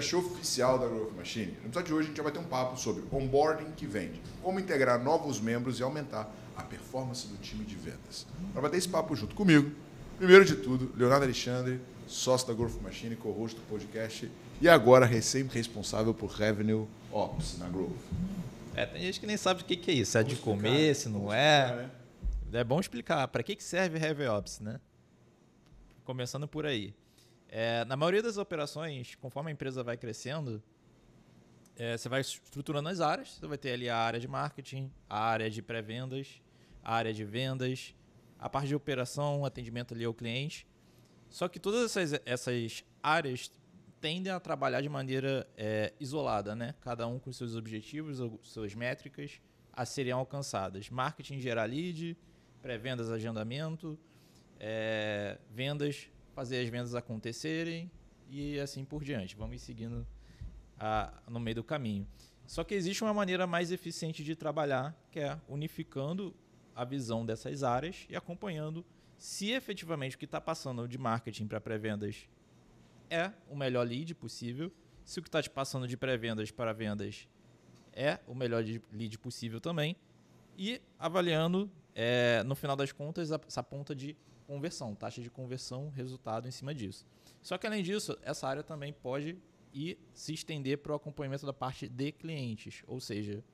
podcast oficial da Growth Machine. No episódio de hoje, a gente vai ter um papo sobre onboarding que vende, como integrar novos membros e aumentar a performance do time de vendas. Para bater esse papo junto comigo, primeiro de tudo, Leonardo Alexandre, sócio da Growth Machine, co-host do podcast e agora recém-responsável por Revenue Ops na Growth. É, tem gente que nem sabe o que, é isso. É Vamos de explicar, comer, se não é. Explicar, né? É bom explicar para que, serve revenue ops, né? Começando por aí. É, na maioria das operações, conforme a empresa vai crescendo, é, você vai estruturando as áreas. Você vai ter ali a área de marketing, a área de pré-vendas, a área de vendas, a parte de operação, atendimento ali ao cliente. Só que todas essas, essas áreas tendem a trabalhar de maneira é, isolada, né? Cada um com seus objetivos, suas métricas a serem alcançadas. Marketing gerar lead, pré-vendas agendamento, é, vendas fazer as vendas acontecerem e assim por diante. Vamos seguindo a, no meio do caminho. Só que existe uma maneira mais eficiente de trabalhar, que é unificando a visão dessas áreas e acompanhando se efetivamente o que está passando de marketing para pré-vendas é o melhor lead possível, se o que está te passando de pré-vendas para vendas é o melhor lead possível também, e avaliando, é, no final das contas, essa ponta de conversão, taxa de conversão, resultado em cima disso. Só que além disso, essa área também pode ir se estender para o acompanhamento da parte de clientes, ou seja,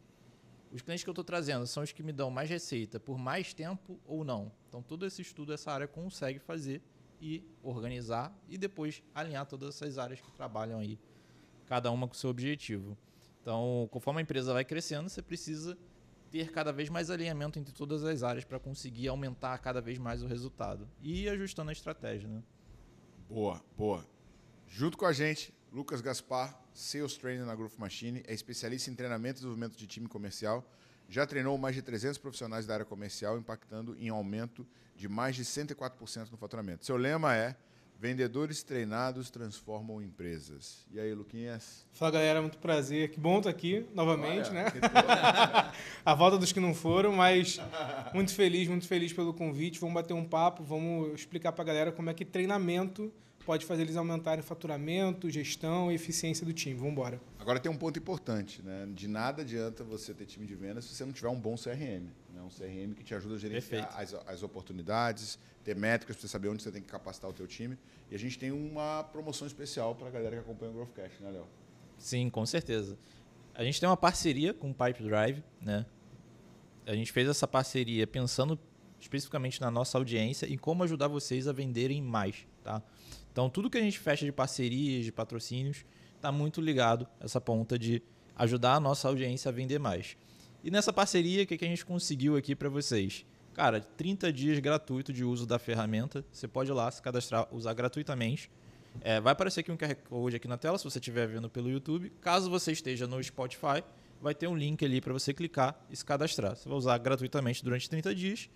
os clientes que eu estou trazendo são os que me dão mais receita por mais tempo ou não. Então, todo esse estudo, essa área consegue fazer e organizar e depois alinhar todas essas áreas que trabalham aí, cada uma com seu objetivo. Então, conforme a empresa vai crescendo, você precisa ter cada vez mais alinhamento entre todas as áreas para conseguir aumentar cada vez mais o resultado e ajustando a estratégia. Né? Boa, boa. Junto com a gente, Lucas Gaspar, Sales Trainer na Growth Machine, é especialista em treinamento e desenvolvimento de time comercial. Já treinou mais de 300 profissionais da área comercial, impactando em aumento de mais de 104% no faturamento. Seu lema é Vendedores treinados transformam empresas. E aí, Luquinhas? Fala, galera. Muito prazer. Que bom estar tá aqui novamente, Olha, né? a volta dos que não foram, mas muito feliz, muito feliz pelo convite. Vamos bater um papo, vamos explicar para a galera como é que treinamento pode fazer eles aumentarem faturamento, gestão e eficiência do time. Vamos embora. Agora tem um ponto importante, né? De nada adianta você ter time de vendas se você não tiver um bom CRM. Né, um CRM que te ajuda a gerenciar as, as, oportunidades, ter métricas para você saber onde você tem que capacitar o teu time. E a gente tem uma promoção especial para a galera que acompanha o Growthcast, né, Léo? Sim, com certeza. A gente tem uma parceria com o Pipe Drive, né? A gente fez essa parceria pensando especificamente na nossa audiência e como ajudar vocês a venderem mais, tá? Então, tudo que a gente fecha de parcerias, de patrocínios, está muito ligado essa ponta de ajudar a nossa audiência a vender mais. E nessa parceria, o que, que a gente conseguiu aqui para vocês? Cara, 30 dias gratuito de uso da ferramenta. Você pode ir lá se cadastrar, usar gratuitamente. É, vai aparecer aqui um QR Code aqui na tela, se você estiver vendo pelo YouTube. Caso você esteja no Spotify, vai ter um link ali para você clicar e se cadastrar. Você vai usar gratuitamente durante 30 dias.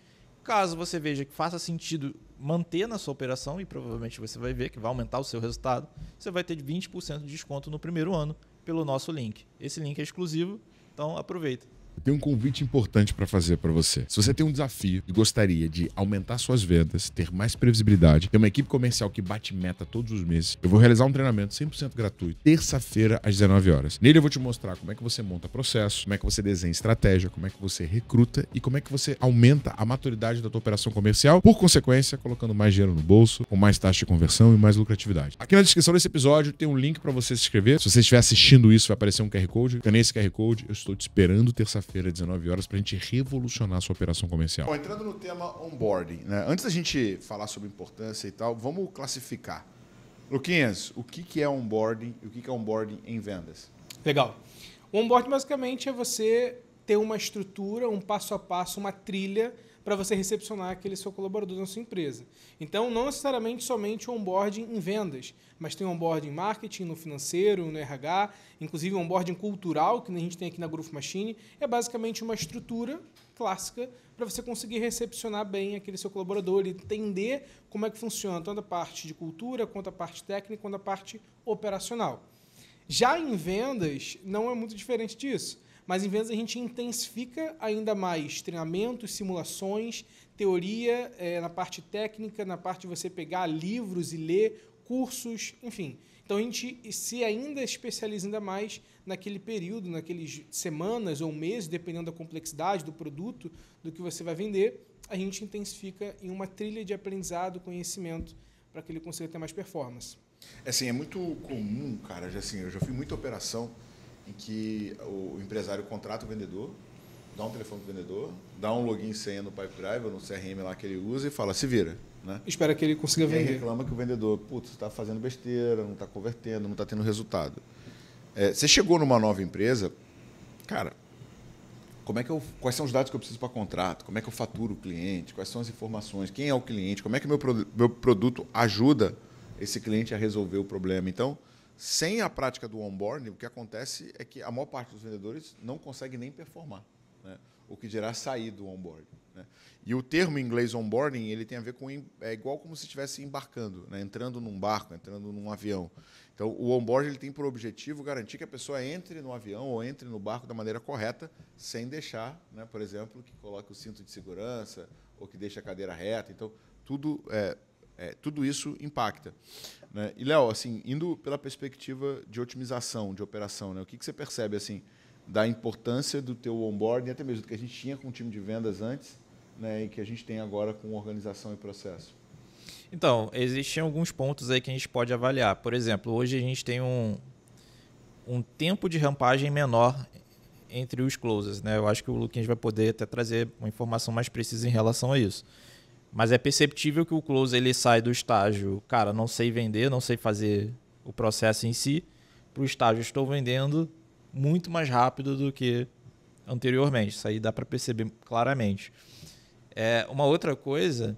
Caso você veja que faça sentido manter na sua operação, e provavelmente você vai ver que vai aumentar o seu resultado, você vai ter 20% de desconto no primeiro ano pelo nosso link. Esse link é exclusivo, então aproveita tem um convite importante para fazer para você. Se você tem um desafio e gostaria de aumentar suas vendas, ter mais previsibilidade, ter uma equipe comercial que bate meta todos os meses, eu vou realizar um treinamento 100% gratuito, terça-feira às 19 horas. Nele eu vou te mostrar como é que você monta processo, como é que você desenha estratégia, como é que você recruta e como é que você aumenta a maturidade da tua operação comercial, por consequência, colocando mais dinheiro no bolso, com mais taxa de conversão e mais lucratividade. Aqui na descrição desse episódio tem um link para você se inscrever. Se você estiver assistindo isso, vai aparecer um QR Code. Tem esse QR Code, eu estou te esperando terça-feira quinta-feira, 19 horas, para a gente revolucionar a sua operação comercial. Bom, entrando no tema onboarding, né? antes da gente falar sobre importância e tal, vamos classificar. Luquinhas, o que, que é onboarding e o que, que é onboarding em vendas? Legal. O onboarding basicamente é você ter uma estrutura, um passo a passo, uma trilha para você recepcionar aquele seu colaborador na sua empresa. Então, não necessariamente somente o onboarding em vendas, mas tem onboarding em marketing, no financeiro, no RH, inclusive onboarding cultural, que a gente tem aqui na Groove Machine, é basicamente uma estrutura clássica para você conseguir recepcionar bem aquele seu colaborador, e entender como é que funciona tanto a parte de cultura, quanto a parte técnica, quanto a parte operacional. Já em vendas, não é muito diferente disso. Mas em vendas a gente intensifica ainda mais treinamentos, simulações, teoria é, na parte técnica, na parte de você pegar livros e ler, cursos, enfim. Então a gente se ainda especializa ainda mais naquele período, naqueles semanas ou meses, dependendo da complexidade do produto, do que você vai vender, a gente intensifica em uma trilha de aprendizado, conhecimento, para que ele consiga ter mais performance. É assim, é muito comum, cara, assim, eu já fiz muita operação em que o empresário contrata o vendedor, dá um telefone para o vendedor, dá um login e senha no Pipedrive ou no CRM lá que ele usa e fala, se vira. Né? Espera que ele consiga e vender. E reclama que o vendedor, putz, está fazendo besteira, não está convertendo, não está tendo resultado. É, você chegou numa nova empresa, cara, como é que eu, quais são os dados que eu preciso para contrato? Como é que eu faturo o cliente? Quais são as informações? Quem é o cliente? Como é que meu, meu produto ajuda esse cliente a resolver o problema? Então, sem a prática do onboarding, o que acontece é que a maior parte dos vendedores não consegue nem performar, né? o que dirá sair do onboarding. Né? E o termo em inglês onboarding ele tem a ver com é igual como se estivesse embarcando, né? entrando num barco, entrando num avião. Então o onboarding ele tem por objetivo garantir que a pessoa entre no avião ou entre no barco da maneira correta, sem deixar, né? por exemplo, que coloque o cinto de segurança ou que deixe a cadeira reta. Então tudo é, é tudo isso impacta. Né? E, Léo, assim, indo pela perspectiva de otimização, de operação, né? o que, que você percebe assim da importância do teu onboarding, até mesmo do que a gente tinha com o time de vendas antes né? e que a gente tem agora com organização e processo? Então, existem alguns pontos aí que a gente pode avaliar. Por exemplo, hoje a gente tem um, um tempo de rampagem menor entre os closers. Né? Eu acho que o Luquinhas vai poder até trazer uma informação mais precisa em relação a isso. Mas é perceptível que o close ele sai do estágio, cara, não sei vender, não sei fazer o processo em si, para o estágio estou vendendo muito mais rápido do que anteriormente. Isso aí dá para perceber claramente. É, uma outra coisa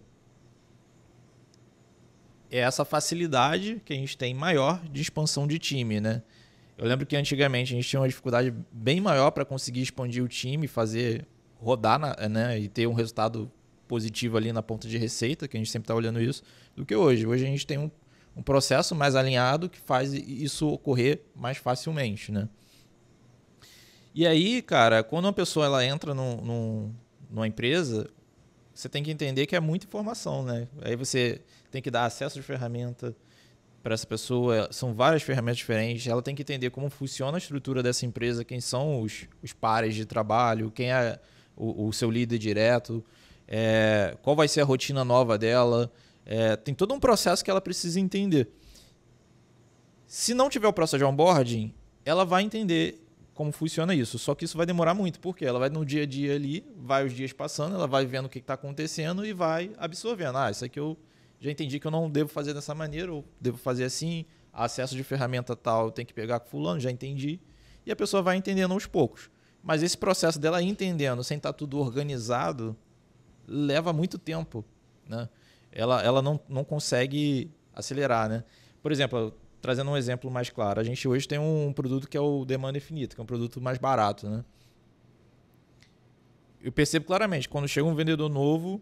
é essa facilidade que a gente tem maior de expansão de time, né? Eu lembro que antigamente a gente tinha uma dificuldade bem maior para conseguir expandir o time, fazer rodar na, né, e ter um resultado positivo ali na ponta de receita, que a gente sempre está olhando isso, do que hoje. Hoje a gente tem um, um processo mais alinhado que faz isso ocorrer mais facilmente, né? E aí, cara, quando uma pessoa ela entra num, num, numa empresa, você tem que entender que é muita informação, né? Aí você tem que dar acesso de ferramenta para essa pessoa, é, são várias ferramentas diferentes, ela tem que entender como funciona a estrutura dessa empresa, quem são os, os pares de trabalho, quem é o, o seu líder direto, é, qual vai ser a rotina nova dela. É, tem todo um processo que ela precisa entender. Se não tiver o processo de onboarding, ela vai entender como funciona isso. Só que isso vai demorar muito, porque ela vai no dia a dia ali, vai os dias passando, ela vai vendo o que está acontecendo e vai absorvendo. Ah, isso aqui eu já entendi que eu não devo fazer dessa maneira, ou devo fazer assim, acesso de ferramenta tal, eu tenho que pegar com fulano, já entendi. E a pessoa vai entendendo aos poucos. Mas esse processo dela entendendo, sem estar tá tudo organizado, leva muito tempo, né? Ela, ela não, não consegue acelerar, né? Por exemplo, trazendo um exemplo mais claro, a gente hoje tem um produto que é o demanda infinita, que é um produto mais barato, né? Eu percebo claramente, quando chega um vendedor novo,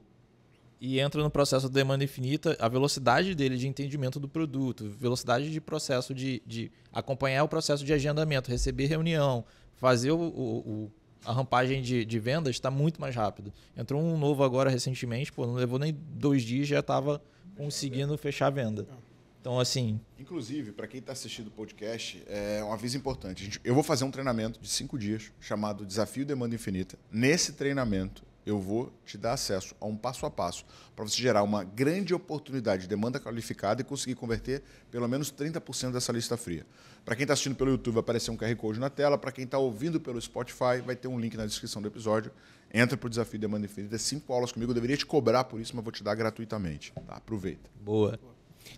e entra no processo de demanda infinita, a velocidade dele de entendimento do produto, velocidade de processo de, de acompanhar o processo de agendamento, receber reunião, fazer o, o, o a rampagem de, de vendas está muito mais rápido. Entrou um novo agora recentemente, pô, não levou nem dois dias, já estava conseguindo fechar a venda. É. Então, assim. Inclusive, para quem está assistindo o podcast, é um aviso importante. eu vou fazer um treinamento de cinco dias chamado Desafio Demanda Infinita. Nesse treinamento, eu vou te dar acesso a um passo a passo para você gerar uma grande oportunidade de demanda qualificada e conseguir converter pelo menos 30% dessa lista fria. Para quem está assistindo pelo YouTube, vai aparecer um QR Code na tela. Para quem está ouvindo pelo Spotify, vai ter um link na descrição do episódio. Entra para o Desafio Demanda Infinita. É cinco aulas comigo. Eu deveria te cobrar por isso, mas vou te dar gratuitamente. Tá? Aproveita. Boa.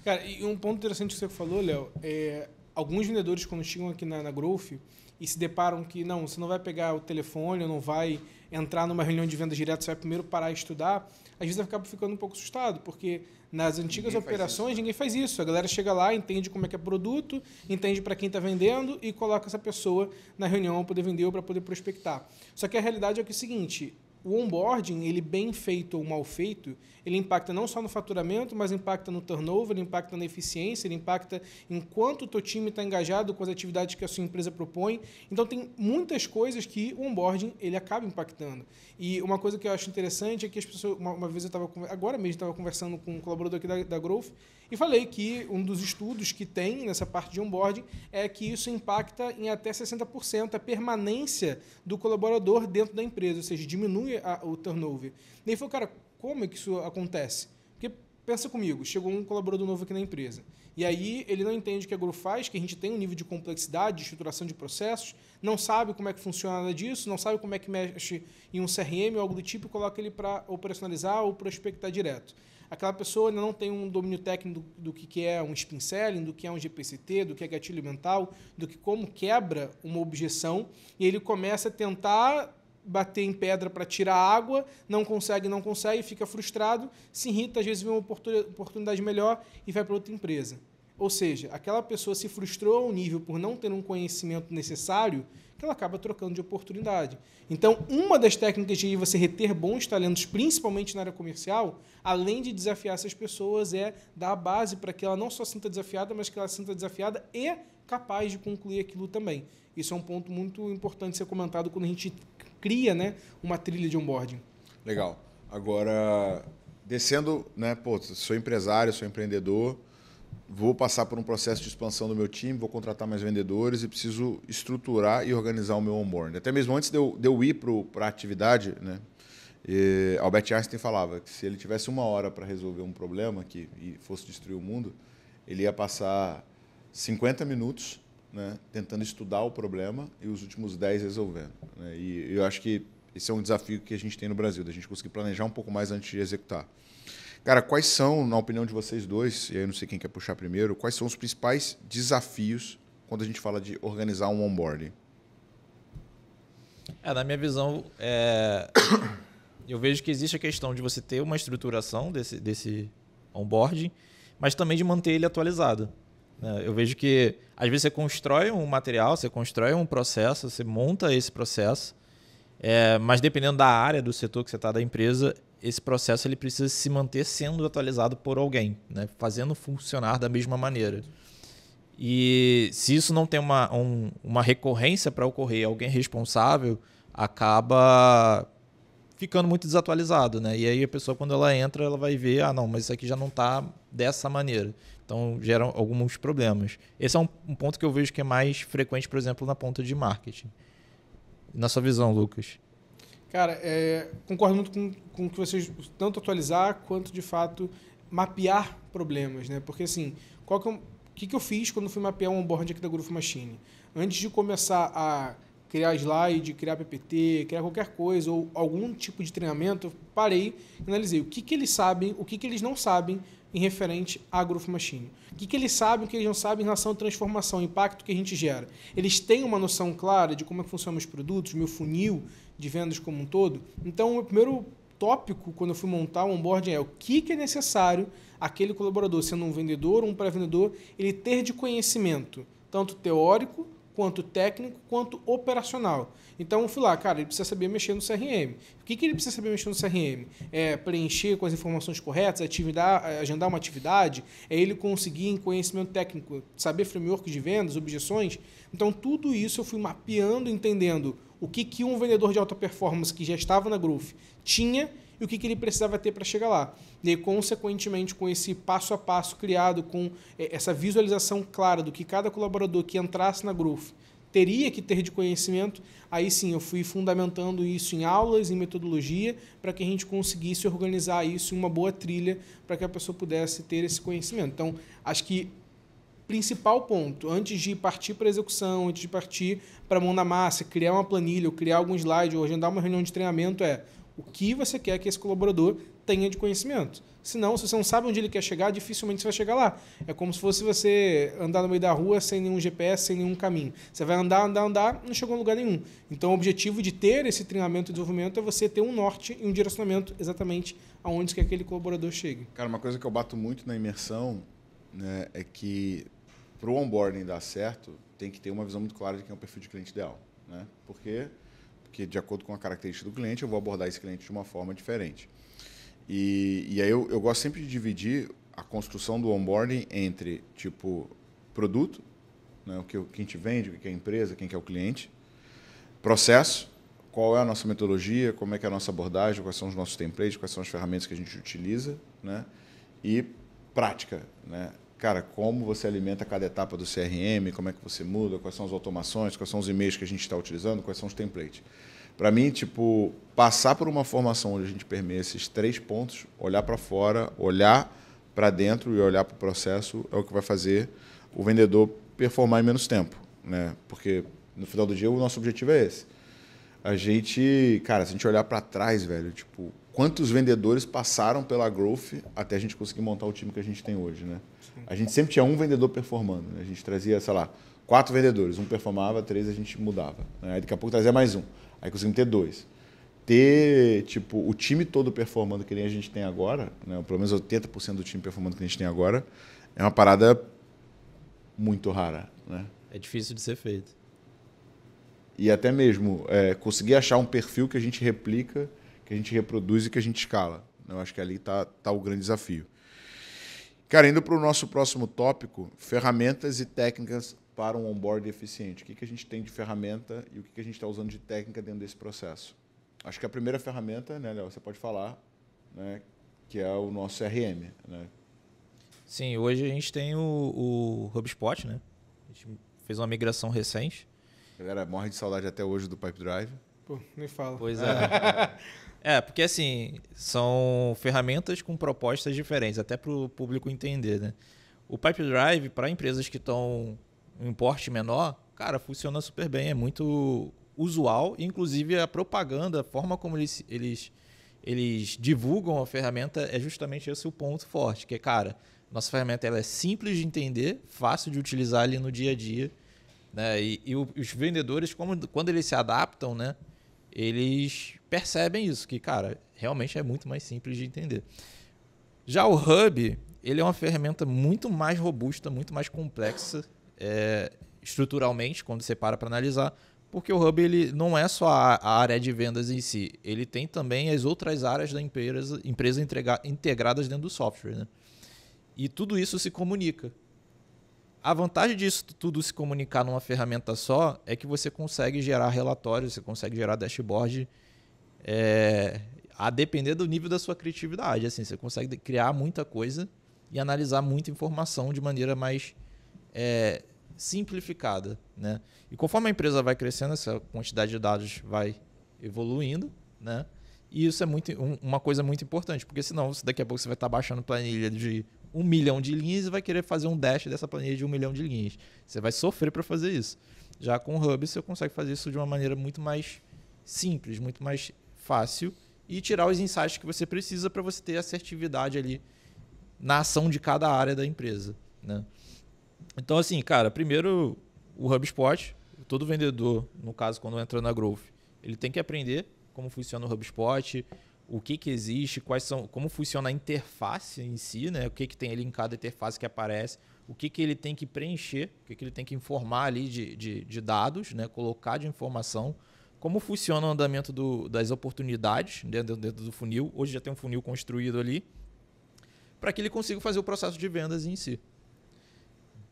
Cara, e um ponto interessante que você falou, Léo, é alguns vendedores, quando chegam aqui na, na Growth e se deparam que, não, você não vai pegar o telefone, não vai entrar numa reunião de vendas direto, você vai primeiro parar e estudar às vezes acaba ficando um pouco assustado, porque nas antigas ninguém operações ninguém faz isso. A galera chega lá, entende como é que é o produto, entende para quem está vendendo e coloca essa pessoa na reunião para poder vender ou para poder prospectar. Só que a realidade é, que é o seguinte: o onboarding, ele bem feito ou mal feito, ele impacta não só no faturamento, mas impacta no turnover, ele impacta na eficiência, ele impacta em quanto o teu time está engajado com as atividades que a sua empresa propõe. Então, tem muitas coisas que o onboarding, ele acaba impactando. E uma coisa que eu acho interessante é que as pessoas, uma, uma vez eu estava, agora mesmo estava conversando com um colaborador aqui da, da Growth, e falei que um dos estudos que tem nessa parte de onboarding é que isso impacta em até 60% a permanência do colaborador dentro da empresa, ou seja, diminui a, o turnover. E aí falou, cara, como é que isso acontece? Porque pensa comigo, chegou um colaborador novo aqui na empresa. E aí ele não entende o que a Guru faz, que a gente tem um nível de complexidade, de estruturação de processos, não sabe como é que funciona nada disso, não sabe como é que mexe em um CRM ou algo do tipo e coloca ele para operacionalizar ou prospectar direto aquela pessoa ainda não tem um domínio técnico do, do que é um spin selling, do que é um GPCT, do que é gatilho mental, do que como quebra uma objeção, e ele começa a tentar bater em pedra para tirar água, não consegue, não consegue, fica frustrado, se irrita, às vezes vê uma oportunidade melhor e vai para outra empresa. Ou seja, aquela pessoa se frustrou a um nível por não ter um conhecimento necessário que ela acaba trocando de oportunidade. Então, uma das técnicas de você reter bons talentos, principalmente na área comercial, além de desafiar essas pessoas, é dar a base para que ela não só sinta desafiada, mas que ela sinta desafiada e capaz de concluir aquilo também. Isso é um ponto muito importante ser comentado quando a gente cria né, uma trilha de onboarding. Legal. Agora, descendo, né, pô, sou empresário, sou empreendedor, vou passar por um processo de expansão do meu time, vou contratar mais vendedores e preciso estruturar e organizar o meu onboarding. Até mesmo antes de eu, de eu ir para a atividade, né? E Albert Einstein falava que se ele tivesse uma hora para resolver um problema que fosse destruir o mundo, ele ia passar 50 minutos né, tentando estudar o problema e os últimos 10 resolvendo. Né? E eu acho que esse é um desafio que a gente tem no Brasil, da gente conseguir planejar um pouco mais antes de executar. Cara, quais são, na opinião de vocês dois, e aí eu não sei quem quer puxar primeiro, quais são os principais desafios quando a gente fala de organizar um onboarding? É, na minha visão, é... eu vejo que existe a questão de você ter uma estruturação desse, desse onboarding, mas também de manter ele atualizado. Né? Eu vejo que, às vezes, você constrói um material, você constrói um processo, você monta esse processo, é, mas dependendo da área, do setor que você está da empresa, esse processo ele precisa se manter sendo atualizado por alguém, né? fazendo funcionar da mesma maneira. E se isso não tem uma, um, uma recorrência para ocorrer, alguém responsável acaba ficando muito desatualizado, né? E aí a pessoa quando ela entra, ela vai ver, ah, não, mas isso aqui já não está dessa maneira. Então geram alguns problemas. Esse é um, um ponto que eu vejo que é mais frequente, por exemplo, na ponta de marketing. Na sua visão, Lucas? Cara, é, concordo muito com, com que vocês tanto atualizar quanto de fato mapear problemas, né? Porque assim, qual que eu, que, que eu fiz quando fui mapear um onboard aqui da Groove Machine? Antes de começar a criar slide, criar PPT, criar qualquer coisa ou algum tipo de treinamento, parei, analisei o que, que eles sabem, o que, que eles não sabem em referente à Groove Machine. O que, que eles sabem, o que eles não sabem em relação à transformação, impacto que a gente gera. Eles têm uma noção clara de como é que funcionam os produtos, meu funil, de vendas como um todo. Então, o primeiro tópico quando eu fui montar o onboarding é o que, é necessário aquele colaborador, sendo um vendedor ou um pré-vendedor, ele ter de conhecimento, tanto teórico quanto técnico, quanto operacional. Então eu fui lá, cara, ele precisa saber mexer no CRM. O que, que ele precisa saber mexer no CRM? É preencher com as informações corretas, é, agendar uma atividade, é ele conseguir em conhecimento técnico, saber framework de vendas, objeções. Então tudo isso eu fui mapeando, entendendo o que, que um vendedor de alta performance que já estava na Groove tinha e o que, que ele precisava ter para chegar lá. E consequentemente, com esse passo a passo criado, com é, essa visualização clara do que cada colaborador que entrasse na Groove teria que ter de conhecimento, aí sim eu fui fundamentando isso em aulas, em metodologia, para que a gente conseguisse organizar isso em uma boa trilha, para que a pessoa pudesse ter esse conhecimento. Então, acho que principal ponto, antes de partir para a execução, antes de partir para a mão na massa, criar uma planilha, ou criar algum slide, ou agendar uma reunião de treinamento, é o que você quer que esse colaborador tenha de conhecimento. Senão, se você não sabe onde ele quer chegar, dificilmente você vai chegar lá. É como se fosse você andar no meio da rua sem nenhum GPS, sem nenhum caminho. Você vai andar, andar, andar, não chegou a lugar nenhum. Então, o objetivo de ter esse treinamento e desenvolvimento é você ter um norte e um direcionamento exatamente aonde quer que aquele colaborador chegue. Cara, uma coisa que eu bato muito na imersão né, é que para o onboarding dar certo, tem que ter uma visão muito clara de quem é o perfil de cliente ideal. Né? Por quê? Porque, de acordo com a característica do cliente, eu vou abordar esse cliente de uma forma diferente. E, e aí eu, eu gosto sempre de dividir a construção do onboarding entre, tipo, produto, né? o que quem te vende, o que é a empresa, quem que é o cliente, processo, qual é a nossa metodologia, como é que é a nossa abordagem, quais são os nossos templates, quais são as ferramentas que a gente utiliza, né? E prática, né? cara, como você alimenta cada etapa do CRM, como é que você muda, quais são as automações, quais são os e-mails que a gente está utilizando, quais são os templates. Para mim, tipo, passar por uma formação onde a gente permeia esses três pontos, olhar para fora, olhar para dentro e olhar para o processo é o que vai fazer o vendedor performar em menos tempo, né? Porque no final do dia o nosso objetivo é esse. A gente, cara, se a gente olhar para trás, velho, tipo, quantos vendedores passaram pela Growth até a gente conseguir montar o time que a gente tem hoje, né? a gente sempre tinha um vendedor performando. Né? A gente trazia, sei lá, quatro vendedores. Um performava, três a gente mudava. Né? Aí daqui a pouco trazia mais um. Aí conseguimos ter dois. Ter, tipo, o time todo performando que nem a gente tem agora, né? pelo menos 80% do time performando que a gente tem agora, é uma parada muito rara, né? É difícil de ser feito. E até mesmo é, conseguir achar um perfil que a gente replica, que a gente reproduz e que a gente escala. Né? Eu acho que ali está tá o grande desafio. Cara, indo para o nosso próximo tópico, ferramentas e técnicas para um onboard eficiente. O que, que a gente tem de ferramenta e o que, que a gente está usando de técnica dentro desse processo? Acho que a primeira ferramenta, né, Léo, você pode falar, né, que é o nosso CRM. Né? Sim, hoje a gente tem o, o HubSpot, né? A gente fez uma migração recente. A galera morre de saudade até hoje do Pipe Drive. Pô, nem fala. Pois é. É, porque assim, são ferramentas com propostas diferentes, até para o público entender, né? O Pipe Drive, para empresas que estão em porte menor, cara, funciona super bem, é muito usual. Inclusive, a propaganda, a forma como eles, eles, eles divulgam a ferramenta é justamente esse o ponto forte, que é, cara, nossa ferramenta ela é simples de entender, fácil de utilizar ali no dia a dia. Né? E, e os vendedores, como, quando eles se adaptam, né? eles percebem isso, que, cara, realmente é muito mais simples de entender. Já o Hub, ele é uma ferramenta muito mais robusta, muito mais complexa é, estruturalmente, quando você para para analisar, porque o Hub ele não é só a, área de vendas em si, ele tem também as outras áreas da empresa, empresa integradas dentro do software. Né? E tudo isso se comunica. A vantagem disso tudo se comunicar numa ferramenta só é que você consegue gerar relatórios, você consegue gerar dashboard é, a depender do nível da sua criatividade. Assim, você consegue criar muita coisa e analisar muita informação de maneira mais é, simplificada. Né? E conforme a empresa vai crescendo, essa quantidade de dados vai evoluindo, né? E isso é muito, um, uma coisa muito importante, porque senão daqui a pouco você vai estar baixando planilha de um milhão de linhas e vai querer fazer um dash dessa planilha de um milhão de linhas. Você vai sofrer para fazer isso. Já com o Hub, você consegue fazer isso de uma maneira muito mais simples, muito mais fácil e tirar os insights que você precisa para você ter assertividade ali na ação de cada área da empresa. Né? Então, assim, cara, primeiro o HubSpot, todo vendedor, no caso, quando entra na Growth, ele tem que aprender como funciona o HubSpot, o que, que existe, quais são, como funciona a interface em si, né? O que, que tem ali em cada interface que aparece, o que, que ele tem que preencher, o que, que ele tem que informar ali de, de, de dados, né? colocar de informação, como funciona o andamento do, das oportunidades né? dentro, dentro do funil. Hoje já tem um funil construído ali, para que ele consiga fazer o processo de vendas em si.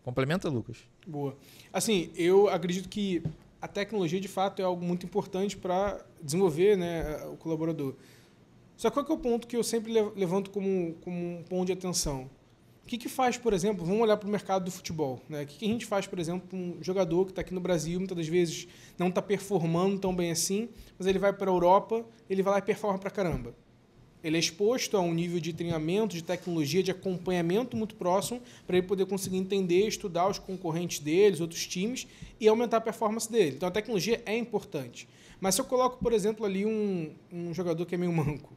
Complementa, Lucas. Boa. Assim, eu acredito que a tecnologia de fato é algo muito importante para desenvolver né, o colaborador. Só qual que é o ponto que eu sempre levanto como, como um ponto de atenção? O que, que faz, por exemplo, vamos olhar para o mercado do futebol. Né? O que, que a gente faz, por exemplo, para um jogador que está aqui no Brasil, muitas das vezes não está performando tão bem assim, mas ele vai para a Europa, ele vai lá e performa para caramba. Ele é exposto a um nível de treinamento, de tecnologia, de acompanhamento muito próximo para ele poder conseguir entender, estudar os concorrentes deles, outros times e aumentar a performance dele. Então a tecnologia é importante. Mas se eu coloco, por exemplo, ali um, um jogador que é meio manco,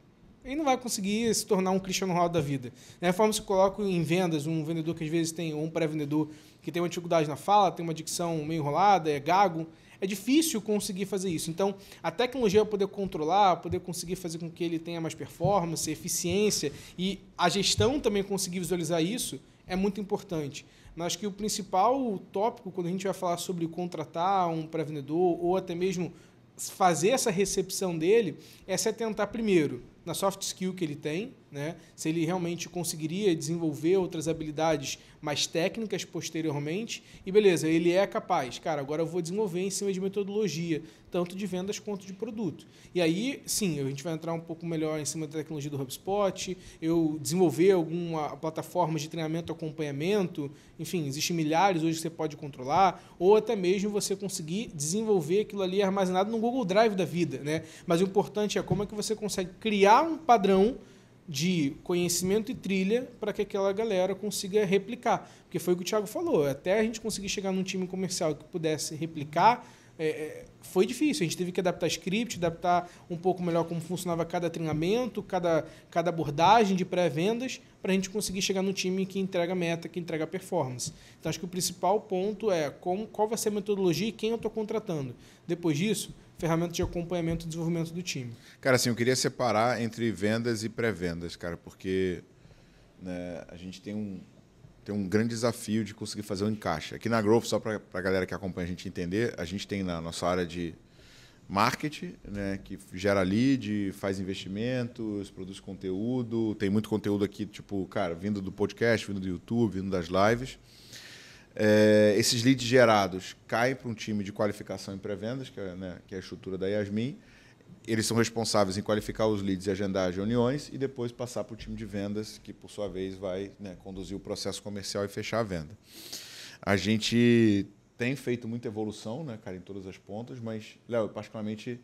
ele não vai conseguir se tornar um Cristiano Ronaldo da vida. É a forma que se coloca em vendas, um vendedor que às vezes tem, ou um pré-vendedor que tem uma dificuldade na fala, tem uma dicção meio enrolada, é gago, é difícil conseguir fazer isso. Então, a tecnologia vai poder controlar, poder conseguir fazer com que ele tenha mais performance, eficiência e a gestão também conseguir visualizar isso é muito importante. Mas acho que o principal tópico quando a gente vai falar sobre contratar um pré-vendedor ou até mesmo fazer essa recepção dele é se atentar primeiro na soft skill que ele tem, né? se ele realmente conseguiria desenvolver outras habilidades mais técnicas posteriormente. E beleza, ele é capaz. Cara, agora eu vou desenvolver em cima de metodologia, tanto de vendas quanto de produto. E aí, sim, a gente vai entrar um pouco melhor em cima da tecnologia do HubSpot, eu desenvolver alguma plataforma de treinamento, acompanhamento, enfim, existem milhares hoje que você pode controlar, ou até mesmo você conseguir desenvolver aquilo ali armazenado no Google Drive da vida, né? Mas o importante é como é que você consegue criar um padrão de conhecimento e trilha para que aquela galera consiga replicar. Porque foi o que o Thiago falou, até a gente conseguir chegar num time comercial que pudesse replicar, é, é foi difícil. A gente teve que adaptar script, adaptar um pouco melhor como funcionava cada treinamento, cada, cada abordagem de pré-vendas, para a gente conseguir chegar num time que entrega meta, que entrega performance. Então acho que o principal ponto é como, qual vai ser a metodologia e quem eu estou contratando. Depois disso, ferramenta de acompanhamento e desenvolvimento do time. Cara, assim, eu queria separar entre vendas e pré-vendas, cara, porque né, a gente tem um, tem um grande desafio de conseguir fazer um encaixe. Aqui na Growth, só para a galera que acompanha a gente entender, a gente tem na nossa área de marketing, né, que gera lead, faz investimentos, produz conteúdo, tem muito conteúdo aqui, tipo, cara, vindo do podcast, vindo do YouTube, vindo das lives. É, esses leads gerados caem para um time de qualificação e pré-vendas, que, é, né, que, é, a estrutura da Yasmin. Eles são responsáveis em qualificar os leads e agendar as reuniões e depois passar para o time de vendas, que por sua vez vai né, conduzir o processo comercial e fechar a venda. A gente tem feito muita evolução, né, cara, em todas as pontas, mas, Léo, particularmente,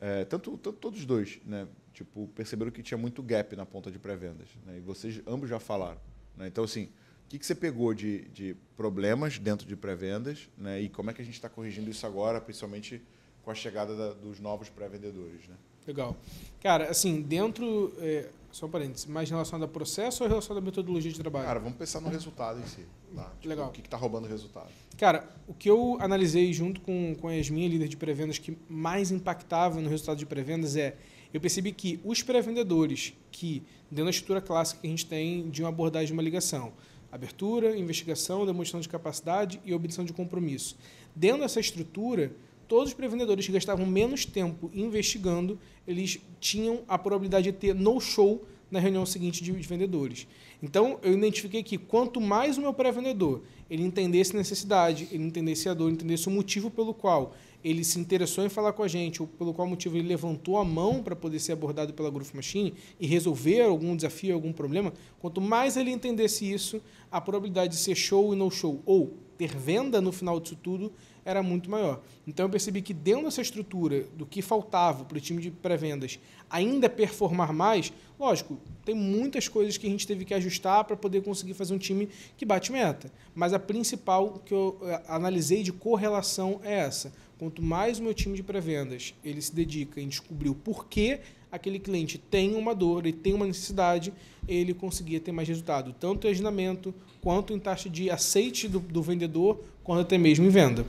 é, tanto, tanto todos dois, né, tipo, perceberam que tinha muito gap na ponta de pré-vendas. Né, e vocês ambos já falaram. Né, então, assim, que, que você pegou de, de problemas dentro de pré-vendas né? e como é que a gente está corrigindo isso agora, principalmente com a chegada da, dos novos pré-vendedores? Né? Legal. Cara, assim, dentro. É, só um parênteses, mais relacionado ao processo ou relacionado à metodologia de trabalho? Cara, vamos pensar no resultado em si. Tá? Tipo, Legal. O que está roubando o resultado? Cara, o que eu analisei junto com, com a Yasmin, líder de pré-vendas, que mais impactava no resultado de pré-vendas é eu percebi que os pré-vendedores que, dentro da estrutura clássica que a gente tem de uma abordagem de uma ligação, Abertura, investigação, demonstração de capacidade e obtenção de compromisso. Dentro dessa estrutura, todos os prevendedores que gastavam menos tempo investigando, eles tinham a probabilidade de ter no show na reunião seguinte de, vendedores. Então, eu identifiquei que quanto mais o meu pré-vendedor ele entendesse necessidade, ele entendesse a dor, entendesse o motivo pelo qual ele se interessou em falar com a gente, ou pelo qual motivo ele levantou a mão para poder ser abordado pela Groove Machine e resolver algum desafio, algum problema, quanto mais ele entendesse isso, a probabilidade de ser show e no show, ou ter venda no final disso tudo era muito maior. Então eu percebi que dentro dessa estrutura do que faltava para o time de pré-vendas ainda performar mais, lógico, tem muitas coisas que a gente teve que ajustar para poder conseguir fazer um time que bate meta. Mas a principal que eu eh, analisei de correlação é essa. Quanto mais o meu time de pré-vendas ele se dedica em descobrir o porquê aquele cliente tem uma dor e tem uma necessidade, ele conseguia ter mais resultado, tanto em agendamento, quanto em taxa de aceite do, do vendedor, quanto até mesmo em venda.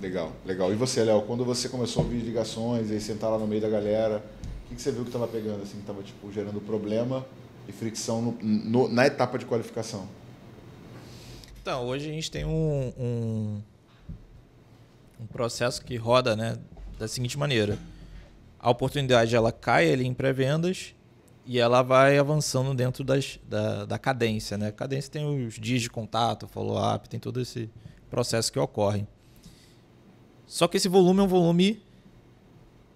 Legal, legal. E você, Léo, quando você começou a ouvir ligações e sentar lá no meio da galera, o que, que você viu que estava pegando, assim, que estava tipo, gerando problema e fricção no, no, na etapa de qualificação? Então, hoje a gente tem um, um, um processo que roda né, da seguinte maneira a oportunidade ela cai ali em pré-vendas e ela vai avançando dentro das, da, da cadência. Né? A cadência tem os dias de contato, follow-up, tem todo esse processo que ocorre. Só que esse volume é um volume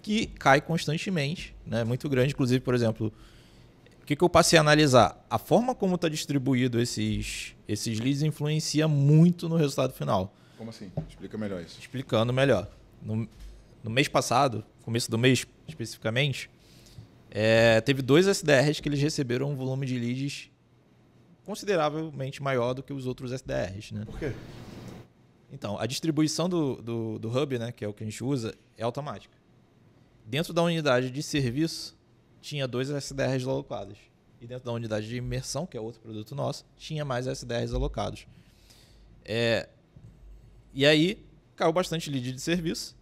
que cai constantemente, né? muito grande. Inclusive, por exemplo, o que, que eu passei a analisar? A forma como está distribuído esses, esses leads influencia muito no resultado final. Como assim? Explica melhor isso. Explicando melhor. No, no mês passado, começo do mês especificamente, é, teve dois SDRs que eles receberam um volume de leads consideravelmente maior do que os outros SDRs. Né? Por quê? Então, a distribuição do, do, do Hub, né, que é o que a gente usa, é automática. Dentro da unidade de serviço, tinha dois SDRs alocados. E dentro da unidade de imersão, que é outro produto nosso, tinha mais SDRs alocados. É, e aí, caiu bastante lead de serviço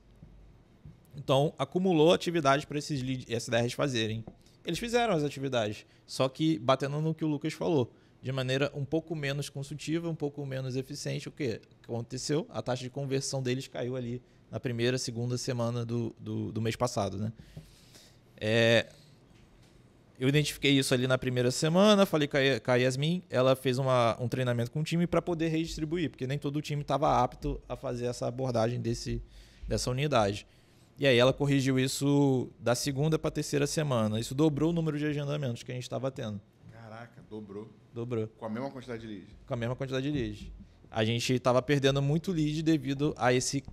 então, acumulou atividade para esses SDRs fazerem. Eles fizeram as atividades, só que batendo no que o Lucas falou, de maneira um pouco menos consultiva, um pouco menos eficiente. O que aconteceu? A taxa de conversão deles caiu ali na primeira, segunda semana do, do, do mês passado. Né? É, eu identifiquei isso ali na primeira semana, falei com a Yasmin, ela fez uma, um treinamento com o time para poder redistribuir, porque nem todo o time estava apto a fazer essa abordagem desse, dessa unidade. E aí ela corrigiu isso da segunda para a terceira semana. Isso dobrou o número de agendamentos que a gente estava tendo. Caraca, dobrou. Dobrou. Com a mesma quantidade de leads. Com a mesma quantidade de leads. A gente estava perdendo muito lead devido a esse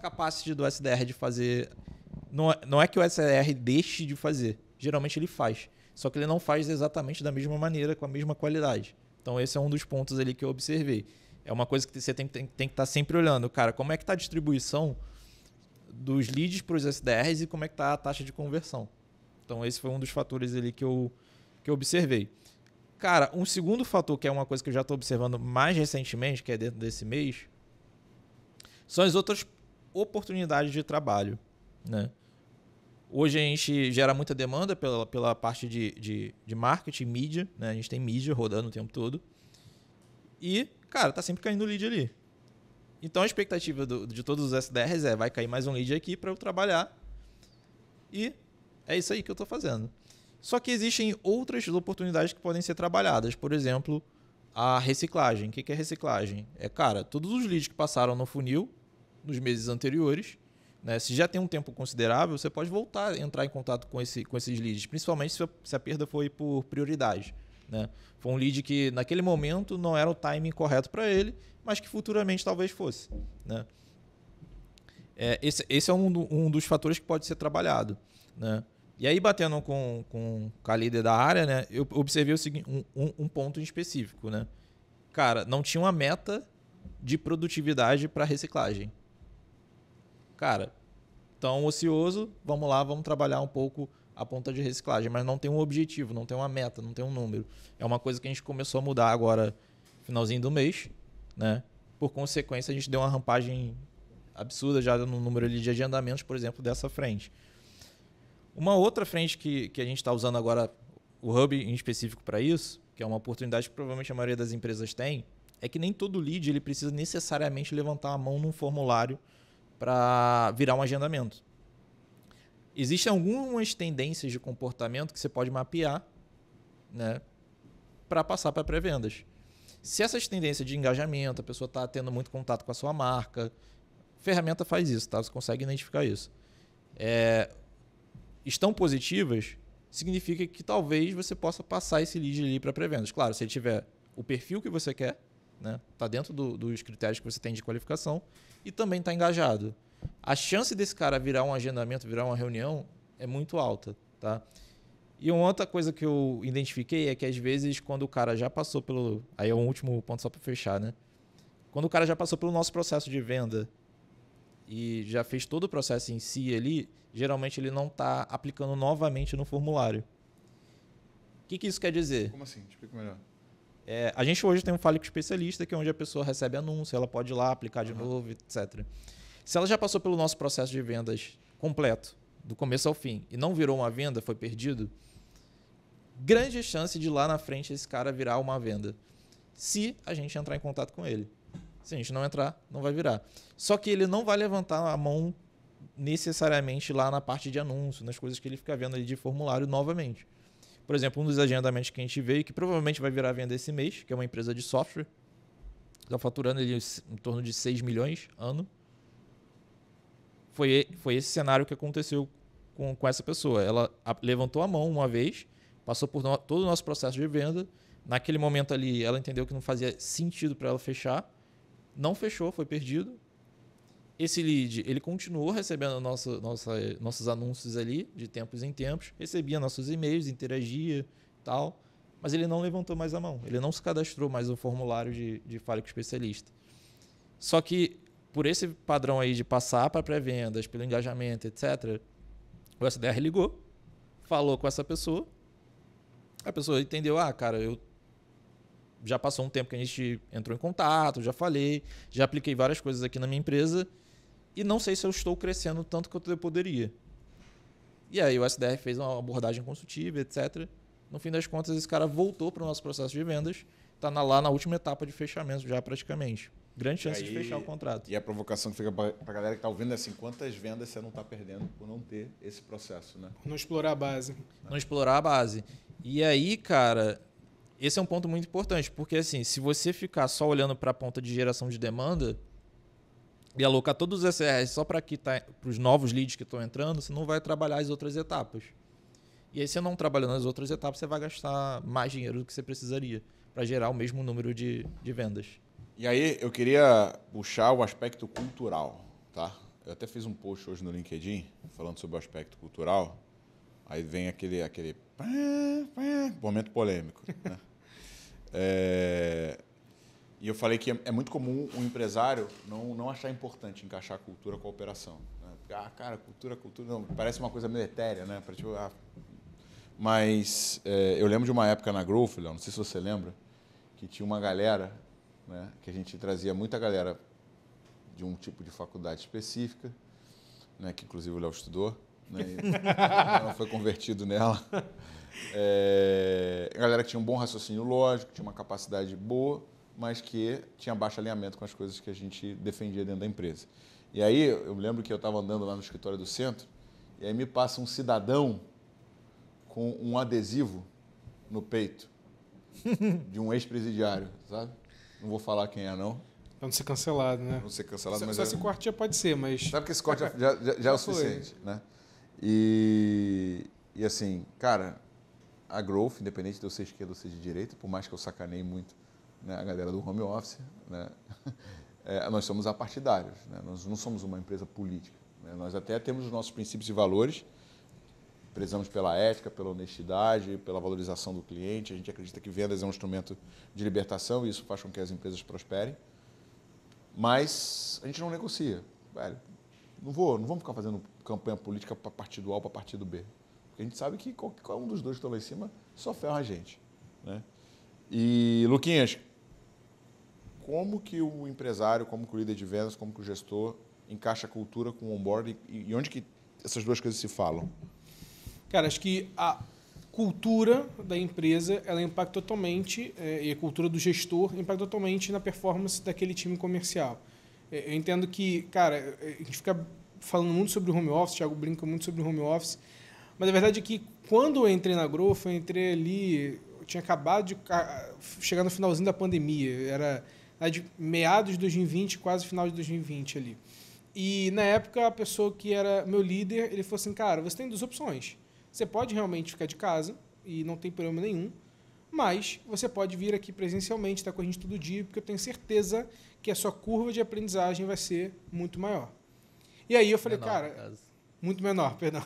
capacidade do SDR de fazer. Não, é, não é que o SDR deixe de fazer. Geralmente ele faz. Só que ele não faz exatamente da mesma maneira, com a mesma qualidade. Então esse é um dos pontos ali que eu observei. É uma coisa que você tem, tem, tem que estar tá sempre olhando. Cara, como é que está a distribuição dos leads para os SDRs e como é que está a taxa de conversão. Então esse foi um dos fatores ali que eu, que eu observei. Cara, um segundo fator que é uma coisa que eu já estou observando mais recentemente, que é dentro desse mês, são as outras oportunidades de trabalho. Né? Hoje a gente gera muita demanda pela, pela parte de, de, de marketing, mídia. Né? A gente tem mídia rodando o tempo todo. E, cara, tá sempre caindo lead ali. Então a expectativa do, de todos os SDRs é: vai cair mais um lead aqui para eu trabalhar. E é isso aí que eu estou fazendo. Só que existem outras oportunidades que podem ser trabalhadas. Por exemplo, a reciclagem. O que é reciclagem? É, cara, todos os leads que passaram no funil nos meses anteriores, né, se já tem um tempo considerável, você pode voltar a entrar em contato com, esse, com esses leads, principalmente se a, se a perda foi por prioridade. Né? Foi um lead que, naquele momento, não era o timing correto para ele mas que futuramente talvez fosse. Né? É, esse, esse é um, um dos fatores que pode ser trabalhado. Né? E aí, batendo com, com, com a líder da área, né, eu observei o seguinte, um, um, um ponto em específico. Né? Cara, não tinha uma meta de produtividade para reciclagem. Cara, tão ocioso, vamos lá, vamos trabalhar um pouco a ponta de reciclagem, mas não tem um objetivo, não tem uma meta, não tem um número. É uma coisa que a gente começou a mudar agora, finalzinho do mês, né? Por consequência, a gente deu uma rampagem absurda já no número de agendamentos, por exemplo, dessa frente. Uma outra frente que, que a gente está usando agora, o Hub em específico para isso, que é uma oportunidade que provavelmente a maioria das empresas tem, é que nem todo lead ele precisa necessariamente levantar a mão num formulário para virar um agendamento. Existem algumas tendências de comportamento que você pode mapear né, para passar para pré-vendas. Se essas tendências de engajamento, a pessoa está tendo muito contato com a sua marca, ferramenta faz isso, tá? Você consegue identificar isso. É, estão positivas, significa que talvez você possa passar esse lead ali para pré-vendas. Claro, se ele tiver o perfil que você quer, né? Tá dentro do, dos critérios que você tem de qualificação e também está engajado. A chance desse cara virar um agendamento, virar uma reunião é muito alta, tá? E uma outra coisa que eu identifiquei é que às vezes quando o cara já passou pelo. Aí é o último ponto só para fechar, né? Quando o cara já passou pelo nosso processo de venda e já fez todo o processo em si ali, geralmente ele não está aplicando novamente no formulário. O que, que isso quer dizer? Como assim? Explica melhor. É, a gente hoje tem um fale com especialista, que é onde a pessoa recebe anúncio, ela pode ir lá aplicar de novo, etc. Se ela já passou pelo nosso processo de vendas completo, do começo ao fim, e não virou uma venda, foi perdido, grande chance de lá na frente esse cara virar uma venda. Se a gente entrar em contato com ele. Se a gente não entrar, não vai virar. Só que ele não vai levantar a mão necessariamente lá na parte de anúncio, nas coisas que ele fica vendo ali de formulário novamente. Por exemplo, um dos agendamentos que a gente veio, que provavelmente vai virar venda esse mês, que é uma empresa de software, está faturando ali em torno de 6 milhões ano. Foi, foi esse cenário que aconteceu com, com essa pessoa. Ela levantou a mão uma vez, passou por no, todo o nosso processo de venda. Naquele momento ali, ela entendeu que não fazia sentido para ela fechar. Não fechou, foi perdido. Esse lead, ele continuou recebendo nosso, nossa, nossos anúncios ali, de tempos em tempos. Recebia nossos e-mails, interagia tal. Mas ele não levantou mais a mão. Ele não se cadastrou mais no formulário de, de fale com especialista. Só que por esse padrão aí de passar para pré-vendas, pelo engajamento, etc., o SDR ligou, falou com essa pessoa, a pessoa entendeu, ah, cara, eu já passou um tempo que a gente entrou em contato, já falei, já apliquei várias coisas aqui na minha empresa e não sei se eu estou crescendo tanto quanto eu poderia. E aí o SDR fez uma abordagem consultiva, etc. No fim das contas, esse cara voltou para o nosso processo de vendas, está lá na última etapa de fechamento já praticamente. Grande chance aí, de fechar o contrato. E a provocação que fica para a galera que está ouvindo é assim, quantas vendas você não está perdendo por não ter esse processo, né? Não explorar a base. Não explorar a base. E aí, cara, esse é um ponto muito importante, porque assim, se você ficar só olhando para a ponta de geração de demanda e alocar todos os SRs só para tá, os novos leads que estão entrando, você não vai trabalhar as outras etapas. E aí, se não trabalhando as outras etapas, você vai gastar mais dinheiro do que você precisaria para gerar o mesmo número de, de vendas. E aí, eu queria puxar o aspecto cultural, tá? Eu até fiz um post hoje no LinkedIn falando sobre o aspecto cultural. Aí vem aquele, aquele Pá, pá, momento polêmico. Né? é, e eu falei que é, é muito comum o um empresário não, não achar importante encaixar a cultura com a operação. Né? Ah, cara, cultura, cultura, não, parece uma coisa meio etérea, né? Pra, tipo, ah, mas é, eu lembro de uma época na Growth, não sei se você lembra, que tinha uma galera, né, que a gente trazia muita galera de um tipo de faculdade específica, né, que inclusive o Léo estudou, né? não foi convertido nela. É, a galera que tinha um bom raciocínio lógico, tinha uma capacidade boa, mas que tinha baixo alinhamento com as coisas que a gente defendia dentro da empresa. E aí, eu me lembro que eu estava andando lá no escritório do centro, e aí me passa um cidadão com um adesivo no peito de um ex-presidiário, sabe? Não vou falar quem é, não. Pra não ser cancelado, né? Pra não ser cancelado, só, mas... Só já... É- corte já pode ser, mas... Sabe que esse corte já, já, já é o suficiente, né? E, e assim, cara, a growth, independente de eu ser esquerda ou ser de direita, por mais que eu sacanei muito né, a galera do home office, né, é, nós somos apartidários, né, nós não somos uma empresa política. Né, nós até temos os nossos princípios e valores, prezamos pela ética, pela honestidade, pela valorização do cliente, a gente acredita que vendas é um instrumento de libertação e isso faz com que as empresas prosperem, mas a gente não negocia. Velho, não vou, não vamos ficar fazendo campanha política para partido A ou para partido B. Porque a gente sabe que qualquer um dos dois que estão lá em cima só ferra a gente. Né? E, Luquinhas, como que o empresário, como que o líder de vendas, como que o gestor encaixa a cultura com o onboarding e onde que essas duas coisas se falam? Cara, acho que a cultura da empresa ela impacta totalmente é, e a cultura do gestor impacta totalmente na performance daquele time comercial. É, eu entendo que, cara, eh, a gente fica falando muito sobre home office, o Thiago brinca muito sobre home office, mas a verdade é que quando eu entrei na Growth, eu entrei ali, eu tinha acabado de chegar no finalzinho da pandemia, era de meados de 2020, quase final de 2020 ali. E na época a pessoa que era meu líder, ele falou assim, cara, você tem duas opções. Você pode realmente ficar de casa e não tem problema nenhum, mas você pode vir aqui presencialmente, estar tá com a gente todo dia, porque eu tenho certeza que a sua curva de aprendizagem vai ser muito maior. E aí eu falei, menor, cara. Muito menor, perdão.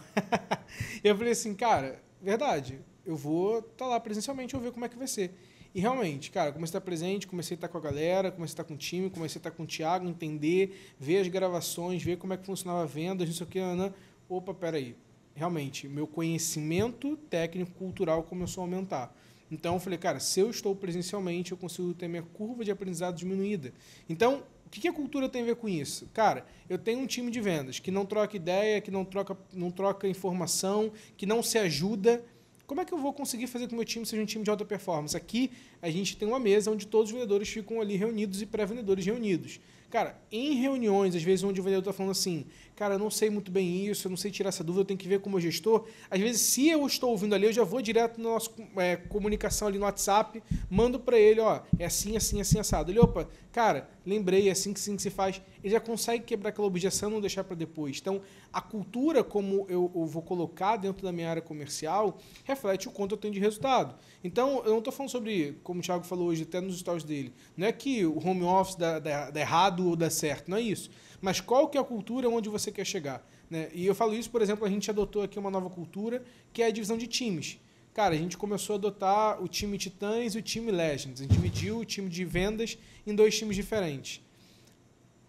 eu falei assim, cara, verdade, eu vou estar tá lá presencialmente, eu ver como é que vai ser. E realmente, cara, comecei a estar presente, comecei a estar com a galera, comecei a estar com o time, comecei a estar com o Thiago, entender, ver as gravações, ver como é que funcionava a venda, não sei o que, ana Opa, peraí. Realmente, meu conhecimento técnico cultural começou a aumentar. Então, eu falei, cara, se eu estou presencialmente, eu consigo ter minha curva de aprendizado diminuída. Então, que, que a cultura tem a ver com isso? Cara, eu tenho um time de vendas que não troca ideia, que não troca, não troca informação, que não se ajuda. Como é que eu vou conseguir fazer que o meu time seja um time de alta performance? Aqui a gente tem uma mesa onde todos os vendedores ficam ali reunidos e pré-vendedores reunidos. Cara, em reuniões, às vezes onde o vendedor está falando assim, cara, eu não sei muito bem isso, eu não sei tirar essa dúvida, eu tenho que ver com o gestor. Às vezes, se eu estou ouvindo ali, eu já vou direto na nossa é, comunicação ali no WhatsApp, mando para ele, ó, é assim, assim, assim, assado. Ele, opa, cara, lembrei, é assim que, assim que assim, se faz. Ele já consegue quebrar aquela objeção não deixar para depois. Então, a cultura, como eu, eu, vou colocar dentro da minha área comercial, reflete o quanto eu tenho de resultado. Então, eu não estou falando sobre, como o Thiago falou hoje, até nos stories dele, não é que o home office dá, dá, dá errado ou dá certo, não é isso mas qual que é a cultura onde você quer chegar. Né? E eu falo isso, por exemplo, a gente adotou aqui uma nova cultura, que é a divisão de times. Cara, a gente começou a adotar o time Titãs e o time Legends. A gente dividiu o time de vendas em dois times diferentes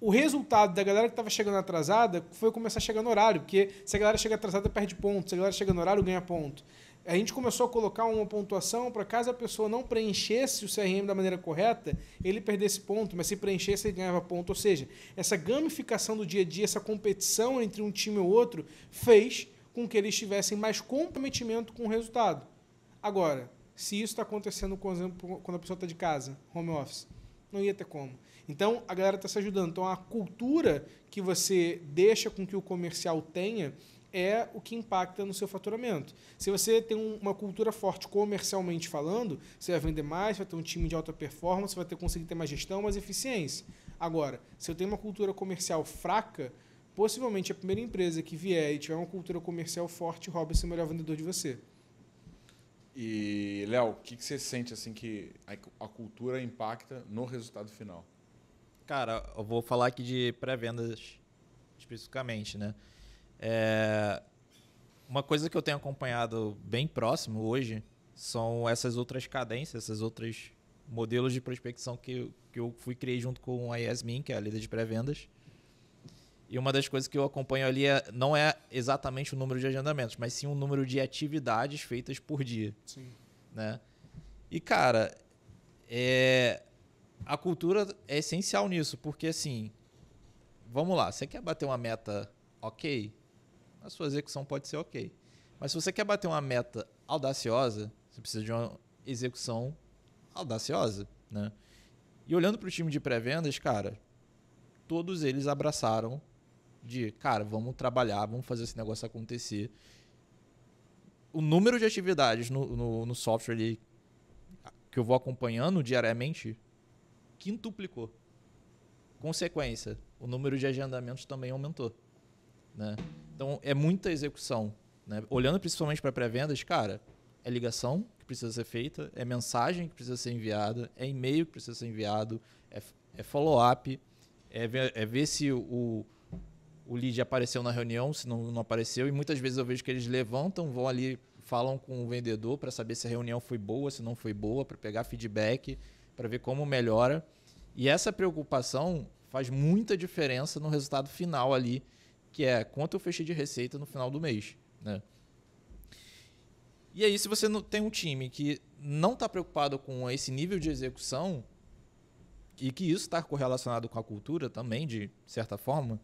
o resultado da galera que estava chegando atrasada foi começar a chegar no horário, porque se a galera chega atrasada perde ponto, se a galera chega no horário ganha ponto a gente começou a colocar uma pontuação para caso a pessoa não preenchesse o CRM da maneira correta, ele perdesse ponto, mas se preenchesse, ele ganhava ponto. Ou seja, essa gamificação do dia a dia, essa competição entre um time e outro, fez com que eles tivessem mais comprometimento com o resultado. Agora, se isso está acontecendo, por exemplo, quando a pessoa está de casa, home office, não ia ter como. Então, a galera está se ajudando. Então, a cultura que você deixa com que o comercial tenha é o que impacta no seu faturamento. Se você tem um, uma cultura forte comercialmente falando, você vai vender mais, vai ter um time de alta performance, vai ter, conseguir ter mais gestão, mais eficiência. Agora, se eu tenho uma cultura comercial fraca, possivelmente a primeira empresa que vier e tiver uma cultura comercial forte rouba esse melhor vendedor de você. E, Léo, o que, que, você sente assim que a cultura impacta no resultado final? Cara, eu vou falar aqui de pré-vendas especificamente, né? É, uma coisa que eu tenho acompanhado bem próximo hoje são essas outras cadências, esses outros modelos de prospecção que, que eu fui criei junto com a Yasmin, que é a líder de pré-vendas. E uma das coisas que eu acompanho ali é, não é exatamente o número de agendamentos, mas sim o número de atividades feitas por dia. Sim. Né? E, cara, é, a cultura é essencial nisso, porque assim, vamos lá, você quer bater uma meta ok? a sua execução pode ser ok. Mas se você quer bater uma meta audaciosa, você precisa de uma execução audaciosa, né? E olhando para o time de pré-vendas, cara, todos eles abraçaram de, cara, vamos trabalhar, vamos fazer esse negócio acontecer. O número de atividades no, no, no software ali que eu vou acompanhando diariamente quintuplicou. Consequência, o número de agendamentos também aumentou, né? Então, é muita execução. Né? Olhando principalmente para pré-vendas, cara, é ligação que precisa ser feita, é mensagem que precisa ser enviada, é e-mail que precisa ser enviado, é, é follow-up, é ver, é ver se o, o lead apareceu na reunião, se não, não apareceu. E muitas vezes eu vejo que eles levantam, vão ali, falam com o vendedor para saber se a reunião foi boa, se não foi boa, para pegar feedback, para ver como melhora. E essa preocupação faz muita diferença no resultado final ali que é quanto eu fechei de receita no final do mês. Né? E aí, se você não tem um time que não está preocupado com esse nível de execução, e que isso está correlacionado com a cultura também, de certa forma,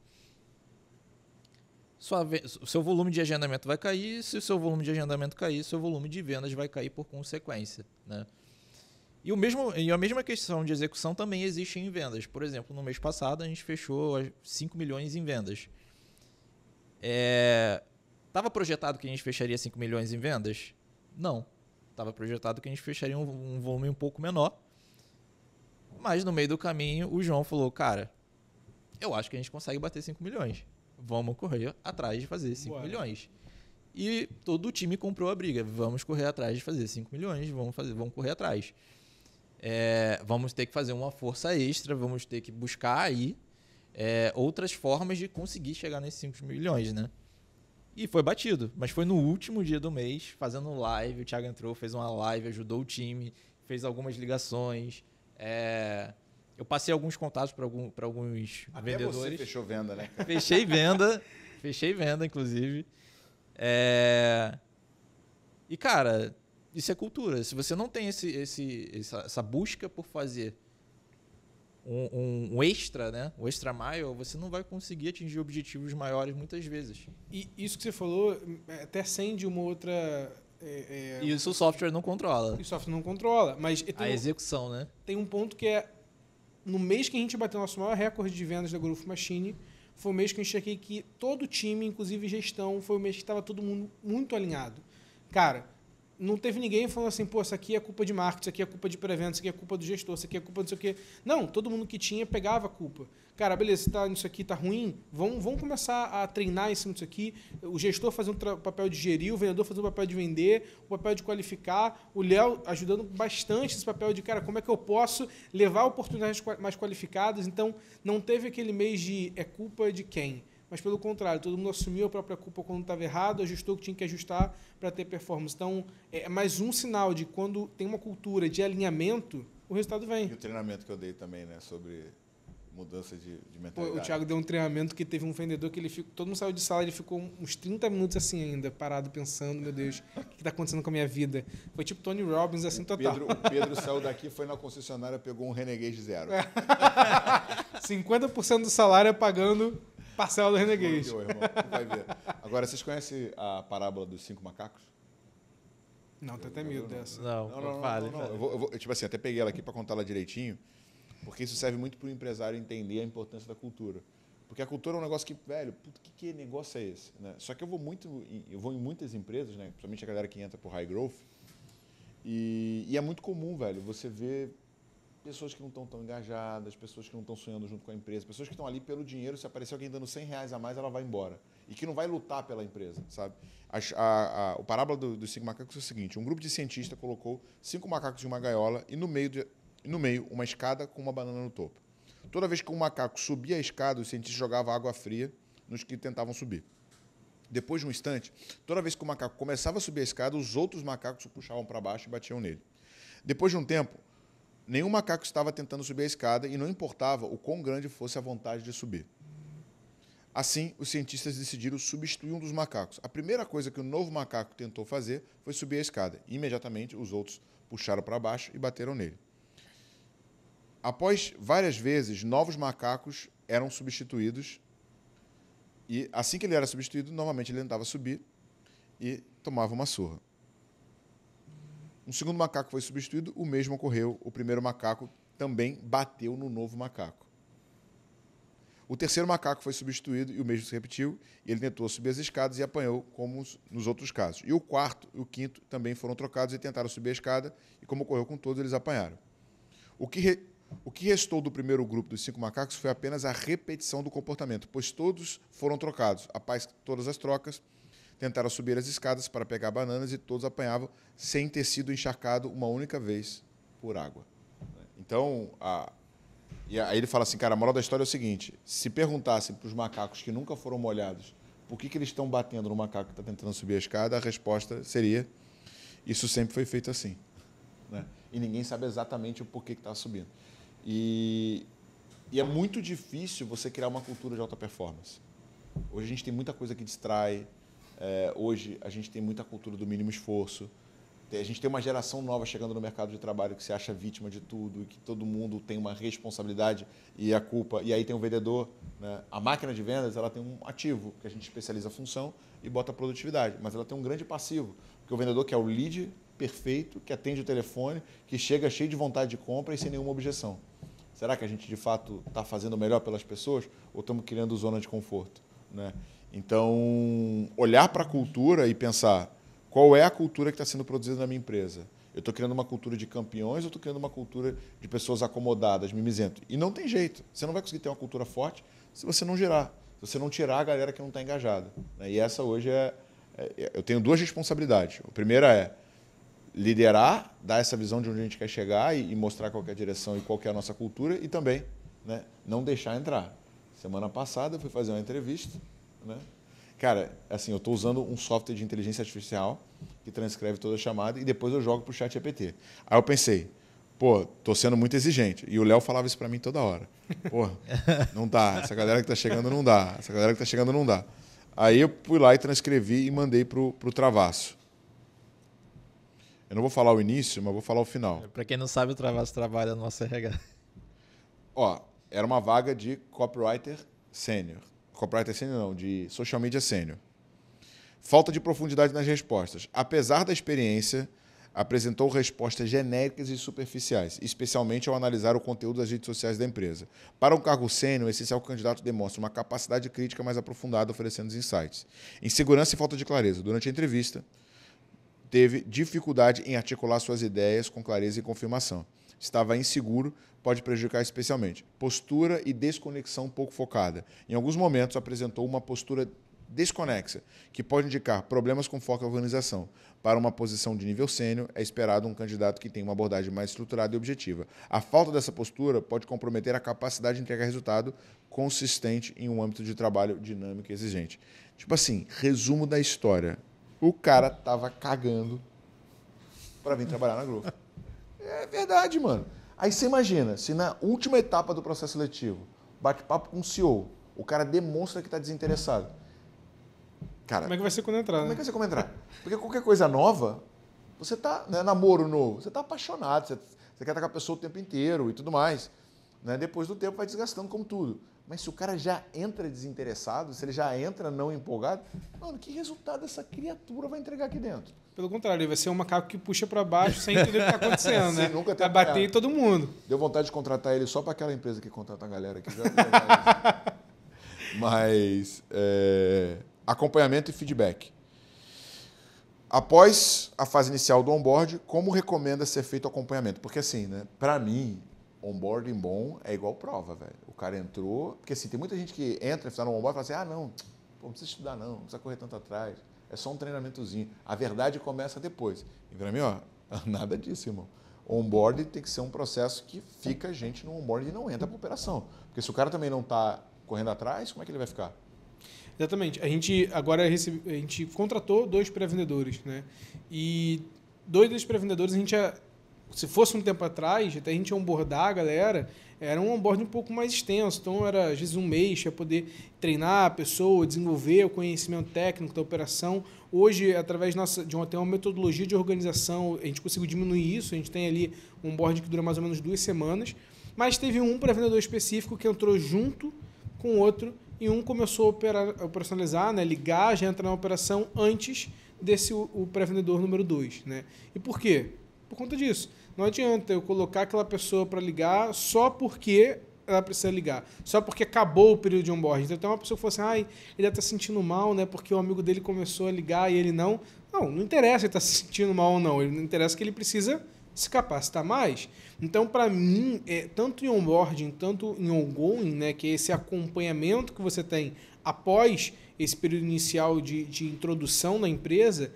sua, seu volume de agendamento vai cair, se o seu volume de agendamento cair, seu volume de vendas vai cair por consequência. Né? E, o mesmo, e a mesma questão de execução também existe em vendas. Por exemplo, no mês passado a gente fechou 5 milhões em vendas. É, tava projetado que a gente fecharia 5 milhões em vendas? Não. Tava projetado que a gente fecharia um, um volume um pouco menor. Mas no meio do caminho, o João falou: Cara, eu acho que a gente consegue bater 5 milhões. Vamos correr atrás de fazer 5 milhões. E todo o time comprou a briga. Vamos correr atrás de fazer 5 milhões, vamos, fazer, vamos correr atrás. É, vamos ter que fazer uma força extra, vamos ter que buscar aí é, outras formas de conseguir chegar nesses 5 milhões, né? E foi batido, mas foi no último dia do mês, fazendo live. O Thiago entrou, fez uma live, ajudou o time, fez algumas ligações. É... Eu passei alguns contatos para algum, alguns Até vendedores. Você fechou venda, né? Fechei venda, fechei venda, inclusive. É... E, cara, isso é cultura. Se você não tem esse, esse, essa busca por fazer um, um, extra, né? um extra maior você não vai conseguir atingir objetivos maiores muitas vezes. E isso que você falou é, até acende uma outra. É, é... Isso o software não controla. E o software não controla, mas. A um, execução, né? Tem um ponto que é. No mês que a gente bateu nosso maior recorde de vendas da Growth Machine, foi o mês que eu enxerguei que todo o time, inclusive gestão, foi o mês que estava todo mundo muito alinhado. Cara, não teve ninguém falando assim, pô, isso aqui é culpa de marketing, isso aqui é culpa de pré-venda, isso aqui é culpa do gestor, isso aqui é culpa não sei o quê. Não, todo mundo que tinha pegava a culpa. Cara, beleza, tá, isso aqui tá ruim, vamos, vamos começar a treinar em cima disso aqui. O gestor fazendo o papel de gerir, o vendedor fazendo o papel de vender, o papel de qualificar, o Léo ajudando bastante esse papel de, cara, como é que eu posso levar oportunidades mais qualificadas? Então, não teve aquele mês de é culpa de quem? mas pelo contrário, todo mundo assumiu a própria culpa quando estava errado, ajustou o que tinha que ajustar para ter performance. Então, é, é mais um sinal de quando tem uma cultura de alinhamento, o resultado vem. E o treinamento que eu dei também, né, sobre mudança de, de mentalidade. O Thiago deu um treinamento que teve um vendedor que ele ficou, todo mundo saiu de sala, ele ficou uns 30 minutos assim ainda, parado, pensando, meu Deus, o que está acontecendo com a minha vida? Foi tipo Tony Robbins, assim, o total. Pedro, o Pedro saiu daqui, foi na concessionária, pegou um Renegade zero. 50% do salário é pagando parcela do Renegades. Vai ver. Agora, vocês conhecem a parábola dos cinco macacos? Não, tô até medo dessa. Não, não, não, não, fale, não, não. Fale. Eu vou, eu vou, tipo assim, até peguei ela aqui para contar ela direitinho, porque isso serve muito para o empresário entender a importância da cultura. Porque a cultura é um negócio que, velho, puto, que, que negócio é esse? Né? Só que eu vou muito, eu vou em muitas empresas, né? principalmente a galera que entra por high growth, e, e é muito comum, velho, você ver pessoas que não estão tão engajadas, pessoas que não estão sonhando junto com a empresa, pessoas que estão ali pelo dinheiro. Se aparecer alguém dando 100 reais a mais, ela vai embora. E que não vai lutar pela empresa, sabe? A, a, a, o parábola dos do cinco macacos é o seguinte: um grupo de cientistas colocou cinco macacos em uma gaiola e no meio, de, no meio uma escada com uma banana no topo. Toda vez que um macaco subia a escada, os cientistas jogavam água fria nos que tentavam subir. Depois de um instante, toda vez que o macaco começava a subir a escada, os outros macacos o puxavam para baixo e batiam nele. Depois de um tempo, Nenhum macaco estava tentando subir a escada e não importava o quão grande fosse a vontade de subir. Assim, os cientistas decidiram substituir um dos macacos. A primeira coisa que o novo macaco tentou fazer foi subir a escada. Imediatamente, os outros puxaram para baixo e bateram nele. Após várias vezes, novos macacos eram substituídos. E assim que ele era substituído, novamente ele tentava subir e tomava uma surra. Um segundo macaco foi substituído, o mesmo ocorreu. O primeiro macaco também bateu no novo macaco. O terceiro macaco foi substituído e o mesmo se repetiu. ele tentou subir as escadas e apanhou, como nos outros casos. E o quarto e o quinto também foram trocados e tentaram subir a escada, e como ocorreu com todos, eles apanharam. O que, re... o que restou do primeiro grupo dos cinco macacos foi apenas a repetição do comportamento, pois todos foram trocados. Após todas as trocas, tentaram subir as escadas para pegar bananas e todos apanhavam sem ter sido encharcado uma única vez por água. Então, a... e aí ele fala assim, cara, a moral da história é o seguinte: se perguntassem para os macacos que nunca foram molhados por que, que eles estão batendo no macaco que está tentando subir a escada, a resposta seria: isso sempre foi feito assim. Né? E ninguém sabe exatamente o porquê que está subindo. E, e é muito difícil você criar uma cultura de alta performance. Hoje a gente tem muita coisa que distrai, é, hoje a gente tem muita cultura do mínimo esforço. A gente tem uma geração nova chegando no mercado de trabalho que se acha vítima de tudo e que todo mundo tem uma responsabilidade e a culpa. E aí tem o vendedor. Né? A máquina de vendas ela tem um ativo que a gente especializa a função e bota a produtividade, mas ela tem um grande passivo, porque o vendedor que é o lead perfeito, que atende o telefone, que chega cheio de vontade de compra e sem nenhuma objeção. Será que a gente de fato está fazendo melhor pelas pessoas ou estamos criando zona de conforto? Né? Então, olhar para a cultura e pensar qual é a cultura que está sendo produzida na minha empresa. Eu estou criando uma cultura de campeões ou estou criando uma cultura de pessoas acomodadas, mimizento? E não tem jeito. Você não vai conseguir ter uma cultura forte se você não gerar, se você não tirar a galera que não está engajada. Né? E essa hoje é, é, é. Eu tenho duas responsabilidades. A primeira é liderar, dar essa visão de onde a gente quer chegar e, e mostrar qual é a direção e qual é a nossa cultura e também né, não deixar entrar. Semana passada eu fui fazer uma entrevista né? Cara, assim, eu estou usando um software de inteligência artificial que transcreve toda a chamada e depois eu jogo para o chat GPT. Aí eu pensei, pô, estou sendo muito exigente. E o Léo falava isso para mim toda hora. Pô, não dá. Essa galera que tá chegando não dá. Essa galera que tá chegando não dá. Aí eu fui lá e transcrevi e mandei pro, pro Travasso. Eu não vou falar o início, mas vou falar o final. É, para quem não sabe, o Travasso trabalha no nosso RH. Ó, era uma vaga de copywriter sênior. Copywriter é Sênior não, de Social Media é Sênior. Falta de profundidade nas respostas. Apesar da experiência, apresentou respostas genéricas e superficiais, especialmente ao analisar o conteúdo das redes sociais da empresa. Para um cargo sênior, esse essencial candidato demonstra uma capacidade crítica mais aprofundada, oferecendo insights. Insegurança e falta de clareza. Durante a entrevista, teve dificuldade em articular suas ideias com clareza e confirmação estava inseguro, pode prejudicar especialmente. Postura e desconexão pouco focada. Em alguns momentos apresentou uma postura desconexa, que pode indicar problemas com foco e organização. Para uma posição de nível sênior, é esperado um candidato que tenha uma abordagem mais estruturada e objetiva. A falta dessa postura pode comprometer a capacidade de entregar resultado consistente em um âmbito de trabalho dinâmico e exigente. Tipo assim, resumo da história. O cara tava cagando para vir trabalhar na Groove. É verdade, mano. Aí você imagina, se na última etapa do processo seletivo, bate-papo com o CEO, o cara demonstra que está desinteressado. Cara, como é que vai ser quando entrar? Como é né? é que vai ser quando entrar? Porque qualquer coisa nova, você tá, né, namoro novo, você tá apaixonado, você, você quer estar com a pessoa o tempo inteiro e tudo mais. Né? Depois do tempo vai desgastando como tudo. Mas se o cara já entra desinteressado, se ele já entra não empolgado, mano, que resultado essa criatura vai entregar aqui dentro? Pelo contrário, ele vai ser um macaco que puxa para baixo sem entender o que está acontecendo, né? Sim, né? Nunca vai bater em todo mundo. Deu vontade de contratar ele só para aquela empresa que contrata a galera aqui. Mas é, acompanhamento e feedback. Após a fase inicial do onboard, como recomenda ser feito o acompanhamento? Porque assim, né? Para mim, onboarding bom é igual prova, velho. O cara entrou, porque assim, tem muita gente que entra, e está no onboard e fala assim: "Ah, não, pô, não precisa estudar não, não precisa correr tanto atrás" é só um treinamentozinho. A verdade começa depois. E para mim, ó, nada disso, irmão. Onboard tem que ser um processo que fica a gente no onboard e não entra para operação. Porque se o cara também não está correndo atrás, como é que ele vai ficar? Exatamente. A gente agora recebe, a gente contratou dois pré-vendedores, né? E dois desses pré-vendedores a gente se fosse um tempo atrás, até a gente onboardar a galera, era um onboard um pouco mais extenso. Então, era às vezes um mês para poder treinar a pessoa, desenvolver o conhecimento técnico da operação. Hoje, através nossa, de uma, tem uma metodologia de organização, a gente conseguiu diminuir isso. A gente tem ali um onboard que dura mais ou menos duas semanas. Mas teve um para vendedor específico que entrou junto com o outro e um começou a operar, a operacionalizar, né, ligar, já entrar na operação antes desse o, o pré-vendedor número 2. Né? E por quê? Por conta disso não adianta eu colocar aquela pessoa para ligar só porque ela precisa ligar. Só porque acabou o período de onboarding. Então, tem uma pessoa que falou assim, ai, ele está sentindo mal, né? Porque o amigo dele começou a ligar e ele não. Não, não interessa ele está se sentindo mal ou não. Ele não interessa que ele precisa se capacitar mais. Então, para mim, é, tanto em onboarding, tanto em ongoing, né? Que é esse acompanhamento que você tem após esse período inicial de, de introdução na empresa,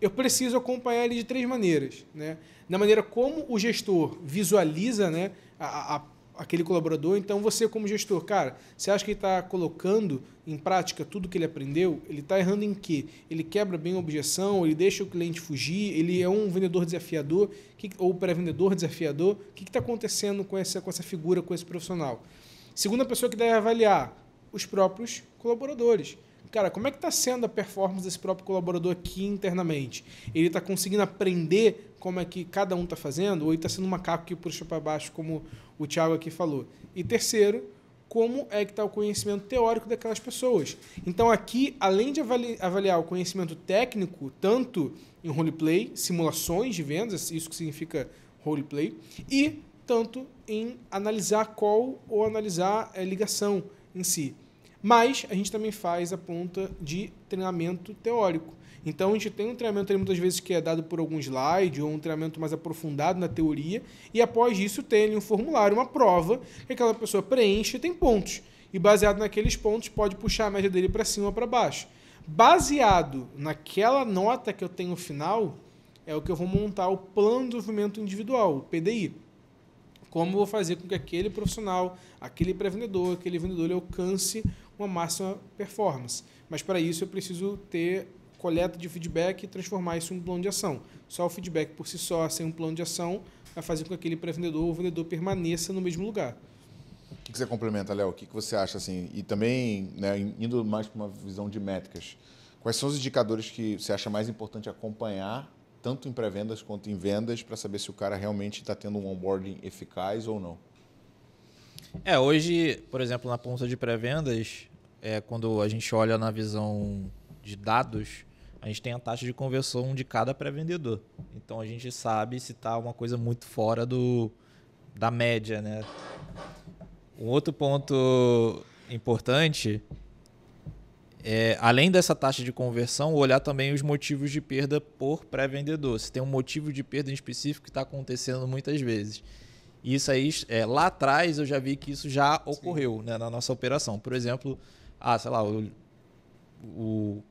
eu preciso acompanhar ele de três maneiras. Né? Na maneira como o gestor visualiza né, a, a, aquele colaborador, então você como gestor, cara, você acha que ele está colocando em prática tudo que ele aprendeu? Ele está errando em quê? Ele quebra bem a objeção? Ele deixa o cliente fugir? Ele é um vendedor desafiador? Que, ou pré-vendedor desafiador? O que está acontecendo com essa, com essa figura, com esse profissional? Segunda pessoa que deve avaliar, os próprios colaboradores cara, como é que está sendo a performance desse próprio colaborador aqui internamente? Ele está conseguindo aprender como é que cada um está fazendo? Ou ele está sendo um macaco que puxa para baixo, como o Thiago aqui falou? E terceiro, como é que está o conhecimento teórico daquelas pessoas. Então aqui, além de avaliar o conhecimento técnico, tanto em roleplay, simulações de vendas, isso que significa roleplay, e tanto em analisar qual ou analisar a eh, ligação em si. Mas a gente também faz a ponta de treinamento teórico. Então a gente tem um treinamento muitas vezes que é dado por algum slide ou um treinamento mais aprofundado na teoria e após isso tem ali um formulário, uma prova que aquela pessoa preenche e tem pontos. E baseado naqueles pontos pode puxar a média dele para cima ou para baixo. Baseado naquela nota que eu tenho final é o que eu vou montar o plano de desenvolvimento individual, o PDI. Como vou fazer com que aquele profissional, aquele pré-vendedor, aquele vendedor alcance uma máxima performance? Mas para isso eu preciso ter coleta de feedback e transformar isso em um plano de ação. Só o feedback por si só, sem um plano de ação, vai fazer com que aquele pré-vendedor ou vendedor permaneça no mesmo lugar. O que você complementa, Léo? O que você acha assim? E também, né, indo mais para uma visão de métricas, quais são os indicadores que você acha mais importante acompanhar tanto em pré-vendas quanto em vendas, para saber se o cara realmente está tendo um onboarding eficaz ou não? É, hoje, por exemplo, na ponta de pré-vendas, é, quando a gente olha na visão de dados, a gente tem a taxa de conversão de cada pré-vendedor. Então a gente sabe se está uma coisa muito fora do, da média, né? Um outro ponto importante é, além dessa taxa de conversão, olhar também os motivos de perda por pré-vendedor. Se tem um motivo de perda em específico que está acontecendo muitas vezes. Isso aí, é, lá atrás eu já vi que isso já ocorreu né, na nossa operação. Por exemplo, ah, sei lá, o, o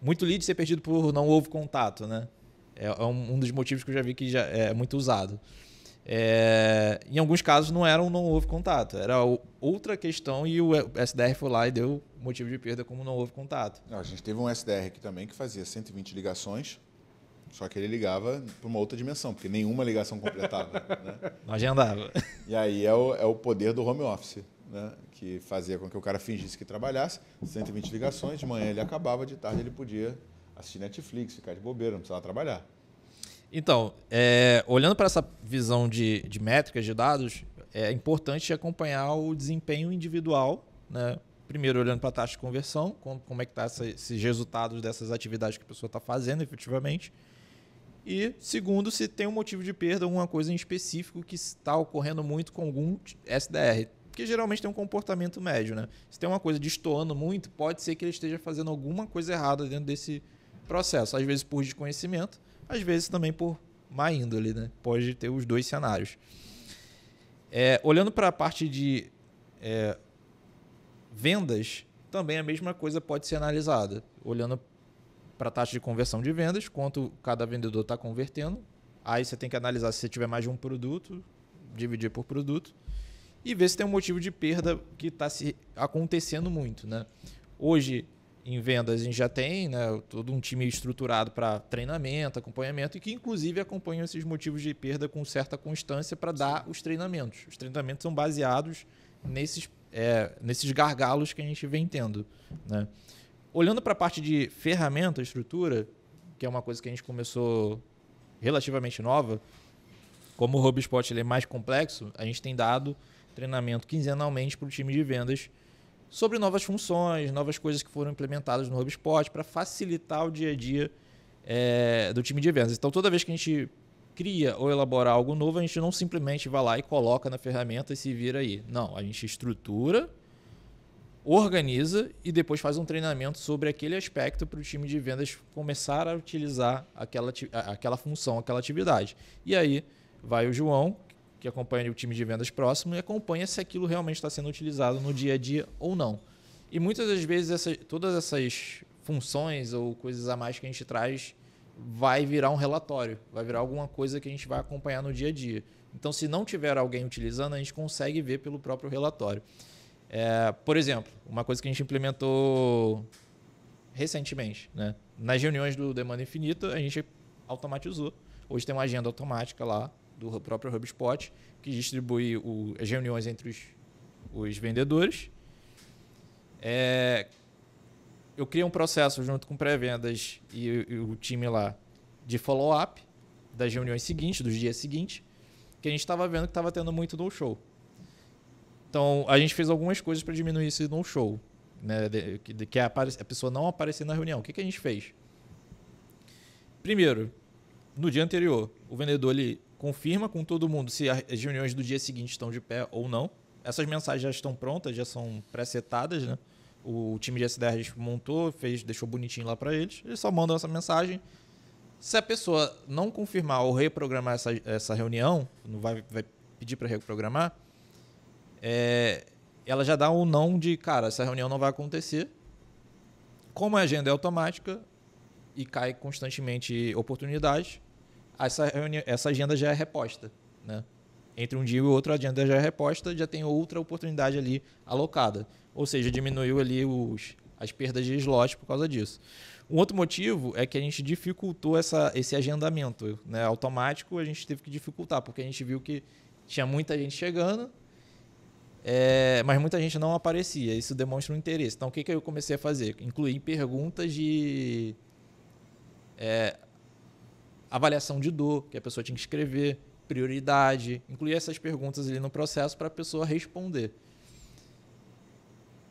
muito lead ser perdido por não houve contato, né? É, é um, um, dos motivos que eu já vi que já é muito usado. É, em alguns casos não era um não houve contato, era outra questão e o SDR foi lá e deu motivo de perda como não houve contato. A gente teve um SDR aqui também que fazia 120 ligações, só que ele ligava para uma outra dimensão, porque nenhuma ligação completava. né? Não agendava. E aí é o, é o poder do home office, né? que fazia com que o cara fingisse que trabalhasse, 120 ligações, de manhã ele acabava, de tarde ele podia assistir Netflix, ficar de bobeira, não precisava trabalhar. Então, é, olhando para essa visão de, de métricas, de dados, é importante acompanhar o desempenho individual, né? primeiro olhando para a taxa de conversão, como, como é que tá esses resultados dessas atividades que a pessoa está fazendo efetivamente. E segundo, se tem um motivo de perda, alguma coisa em específico que está ocorrendo muito com algum SDR. Porque geralmente tem um comportamento médio, né? Se tem uma coisa destoando muito, pode ser que ele esteja fazendo alguma coisa errada dentro desse processo. Às vezes por desconhecimento, às vezes também por má índole, né? Pode ter os dois cenários. É, olhando para a parte de é, vendas, também a mesma coisa pode ser analisada, olhando para a taxa de conversão de vendas, quanto cada vendedor está convertendo. Aí você tem que analisar se você tiver mais de um produto, dividir por produto e ver se tem um motivo de perda que está se acontecendo muito, né? Hoje em vendas a gente já tem né, todo um time estruturado para treinamento, acompanhamento e que inclusive acompanha esses motivos de perda com certa constância para dar os treinamentos. Os treinamentos são baseados nesses é, nesses gargalos que a gente vem tendo. Né? Olhando para a parte de ferramenta, estrutura, que é uma coisa que a gente começou relativamente nova, como o HubSpot ele é mais complexo, a gente tem dado treinamento quinzenalmente para o time de vendas sobre novas funções, novas coisas que foram implementadas no HubSpot para facilitar o dia a dia é, do time de vendas. Então, toda vez que a gente cria ou elaborar algo novo, a gente não simplesmente vai lá e coloca na ferramenta e se vira aí. Não, a gente estrutura, organiza e depois faz um treinamento sobre aquele aspecto para o time de vendas começar a utilizar aquela, aquela função, aquela atividade. E aí vai o João, que acompanha o time de vendas próximo, e acompanha se aquilo realmente está sendo utilizado no dia a dia ou não. E muitas das vezes essa, todas essas funções ou coisas a mais que a gente traz vai virar um relatório, vai virar alguma coisa que a gente vai acompanhar no dia a dia. Então, se não tiver alguém utilizando, a gente consegue ver pelo próprio relatório. É, por exemplo, uma coisa que a gente implementou recentemente, né? Nas reuniões do Demanda Infinita, a gente automatizou. Hoje tem uma agenda automática lá do próprio HubSpot que distribui o, as reuniões entre os, os vendedores. É, eu criei um processo junto com pré-vendas e, e o time lá de follow-up das reuniões seguintes, dos dias seguintes, que a gente estava vendo que estava tendo muito no show. Então, a gente fez algumas coisas para diminuir esse no show, né? De, de, que é a, a, pessoa não aparecer na reunião. O que, que a gente fez? Primeiro, no dia anterior, o vendedor ele confirma com todo mundo se as reuniões do dia seguinte estão de pé ou não. Essas mensagens já estão prontas, já são pré-setadas, né? o time de SDR montou, fez, deixou bonitinho lá para eles. Eles só mandam essa mensagem. Se a pessoa não confirmar ou reprogramar essa, essa reunião, não vai, vai pedir para reprogramar, é, ela já dá um não de, cara, essa reunião não vai acontecer. Como a agenda é automática e cai constantemente oportunidades, essa, essa agenda já é reposta, né? entre um dia e o outro, a agenda já é reposta, já tem outra oportunidade ali alocada. Ou seja, diminuiu ali os, as perdas de slot por causa disso. Um outro motivo é que a gente dificultou essa, esse agendamento né? automático, a gente teve que dificultar, porque a gente viu que tinha muita gente chegando, é, mas muita gente não aparecia. Isso demonstra um interesse. Então, o que, que eu comecei a fazer? Incluir perguntas de é, avaliação de dor, que a pessoa tinha que escrever, prioridade, incluir essas perguntas ali no processo para a pessoa responder.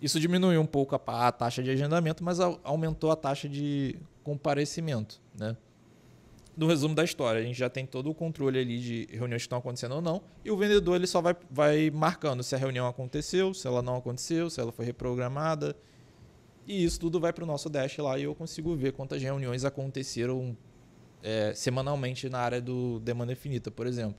Isso diminuiu um pouco a, a, taxa de agendamento, mas aumentou a taxa de comparecimento. Né? No resumo da história, a gente já tem todo o controle ali de reuniões que estão acontecendo ou não, e o vendedor ele só vai, vai marcando se a reunião aconteceu, se ela não aconteceu, se ela foi reprogramada. E isso tudo vai para o nosso dash lá e eu consigo ver quantas reuniões aconteceram é, semanalmente na área do demanda infinita, por exemplo.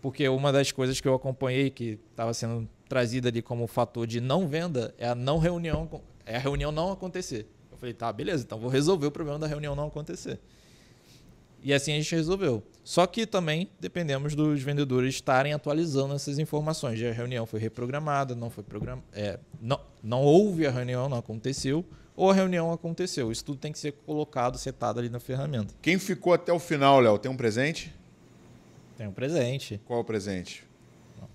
Porque uma das coisas que eu acompanhei que estava sendo trazida ali como fator de não venda é a não reunião, é a reunião não acontecer. Eu falei, tá, beleza, então vou resolver o problema da reunião não acontecer. E assim a gente resolveu. Só que também dependemos dos vendedores estarem atualizando essas informações. A reunião foi reprogramada, não foi programada, É, não, não houve a reunião, não aconteceu ou a reunião aconteceu. Isso tudo tem que ser colocado, setado ali na ferramenta. Quem ficou até o final, Léo, tem um presente? Tem um presente. Qual o presente?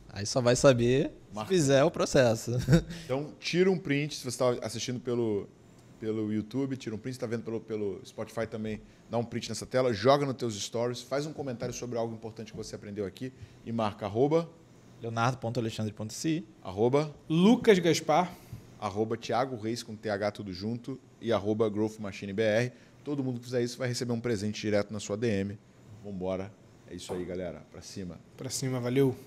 Aí só vai saber Marca. se fizer o processo. Então, tira um print, se você está assistindo pelo, pelo YouTube, tira um print, está vendo pelo, pelo Spotify também, dá um print nessa tela, joga nos teus stories, faz um comentário sobre algo importante que você aprendeu aqui e marca arroba leonardo.alexandre.si arroba Lucas Gaspar arroba Thiago Reis com TH tudo junto e arroba Growth Machine BR. Todo mundo que fizer isso vai receber um presente direto na sua DM. Vambora. É isso aí, galera. Pra cima. Pra cima, valeu.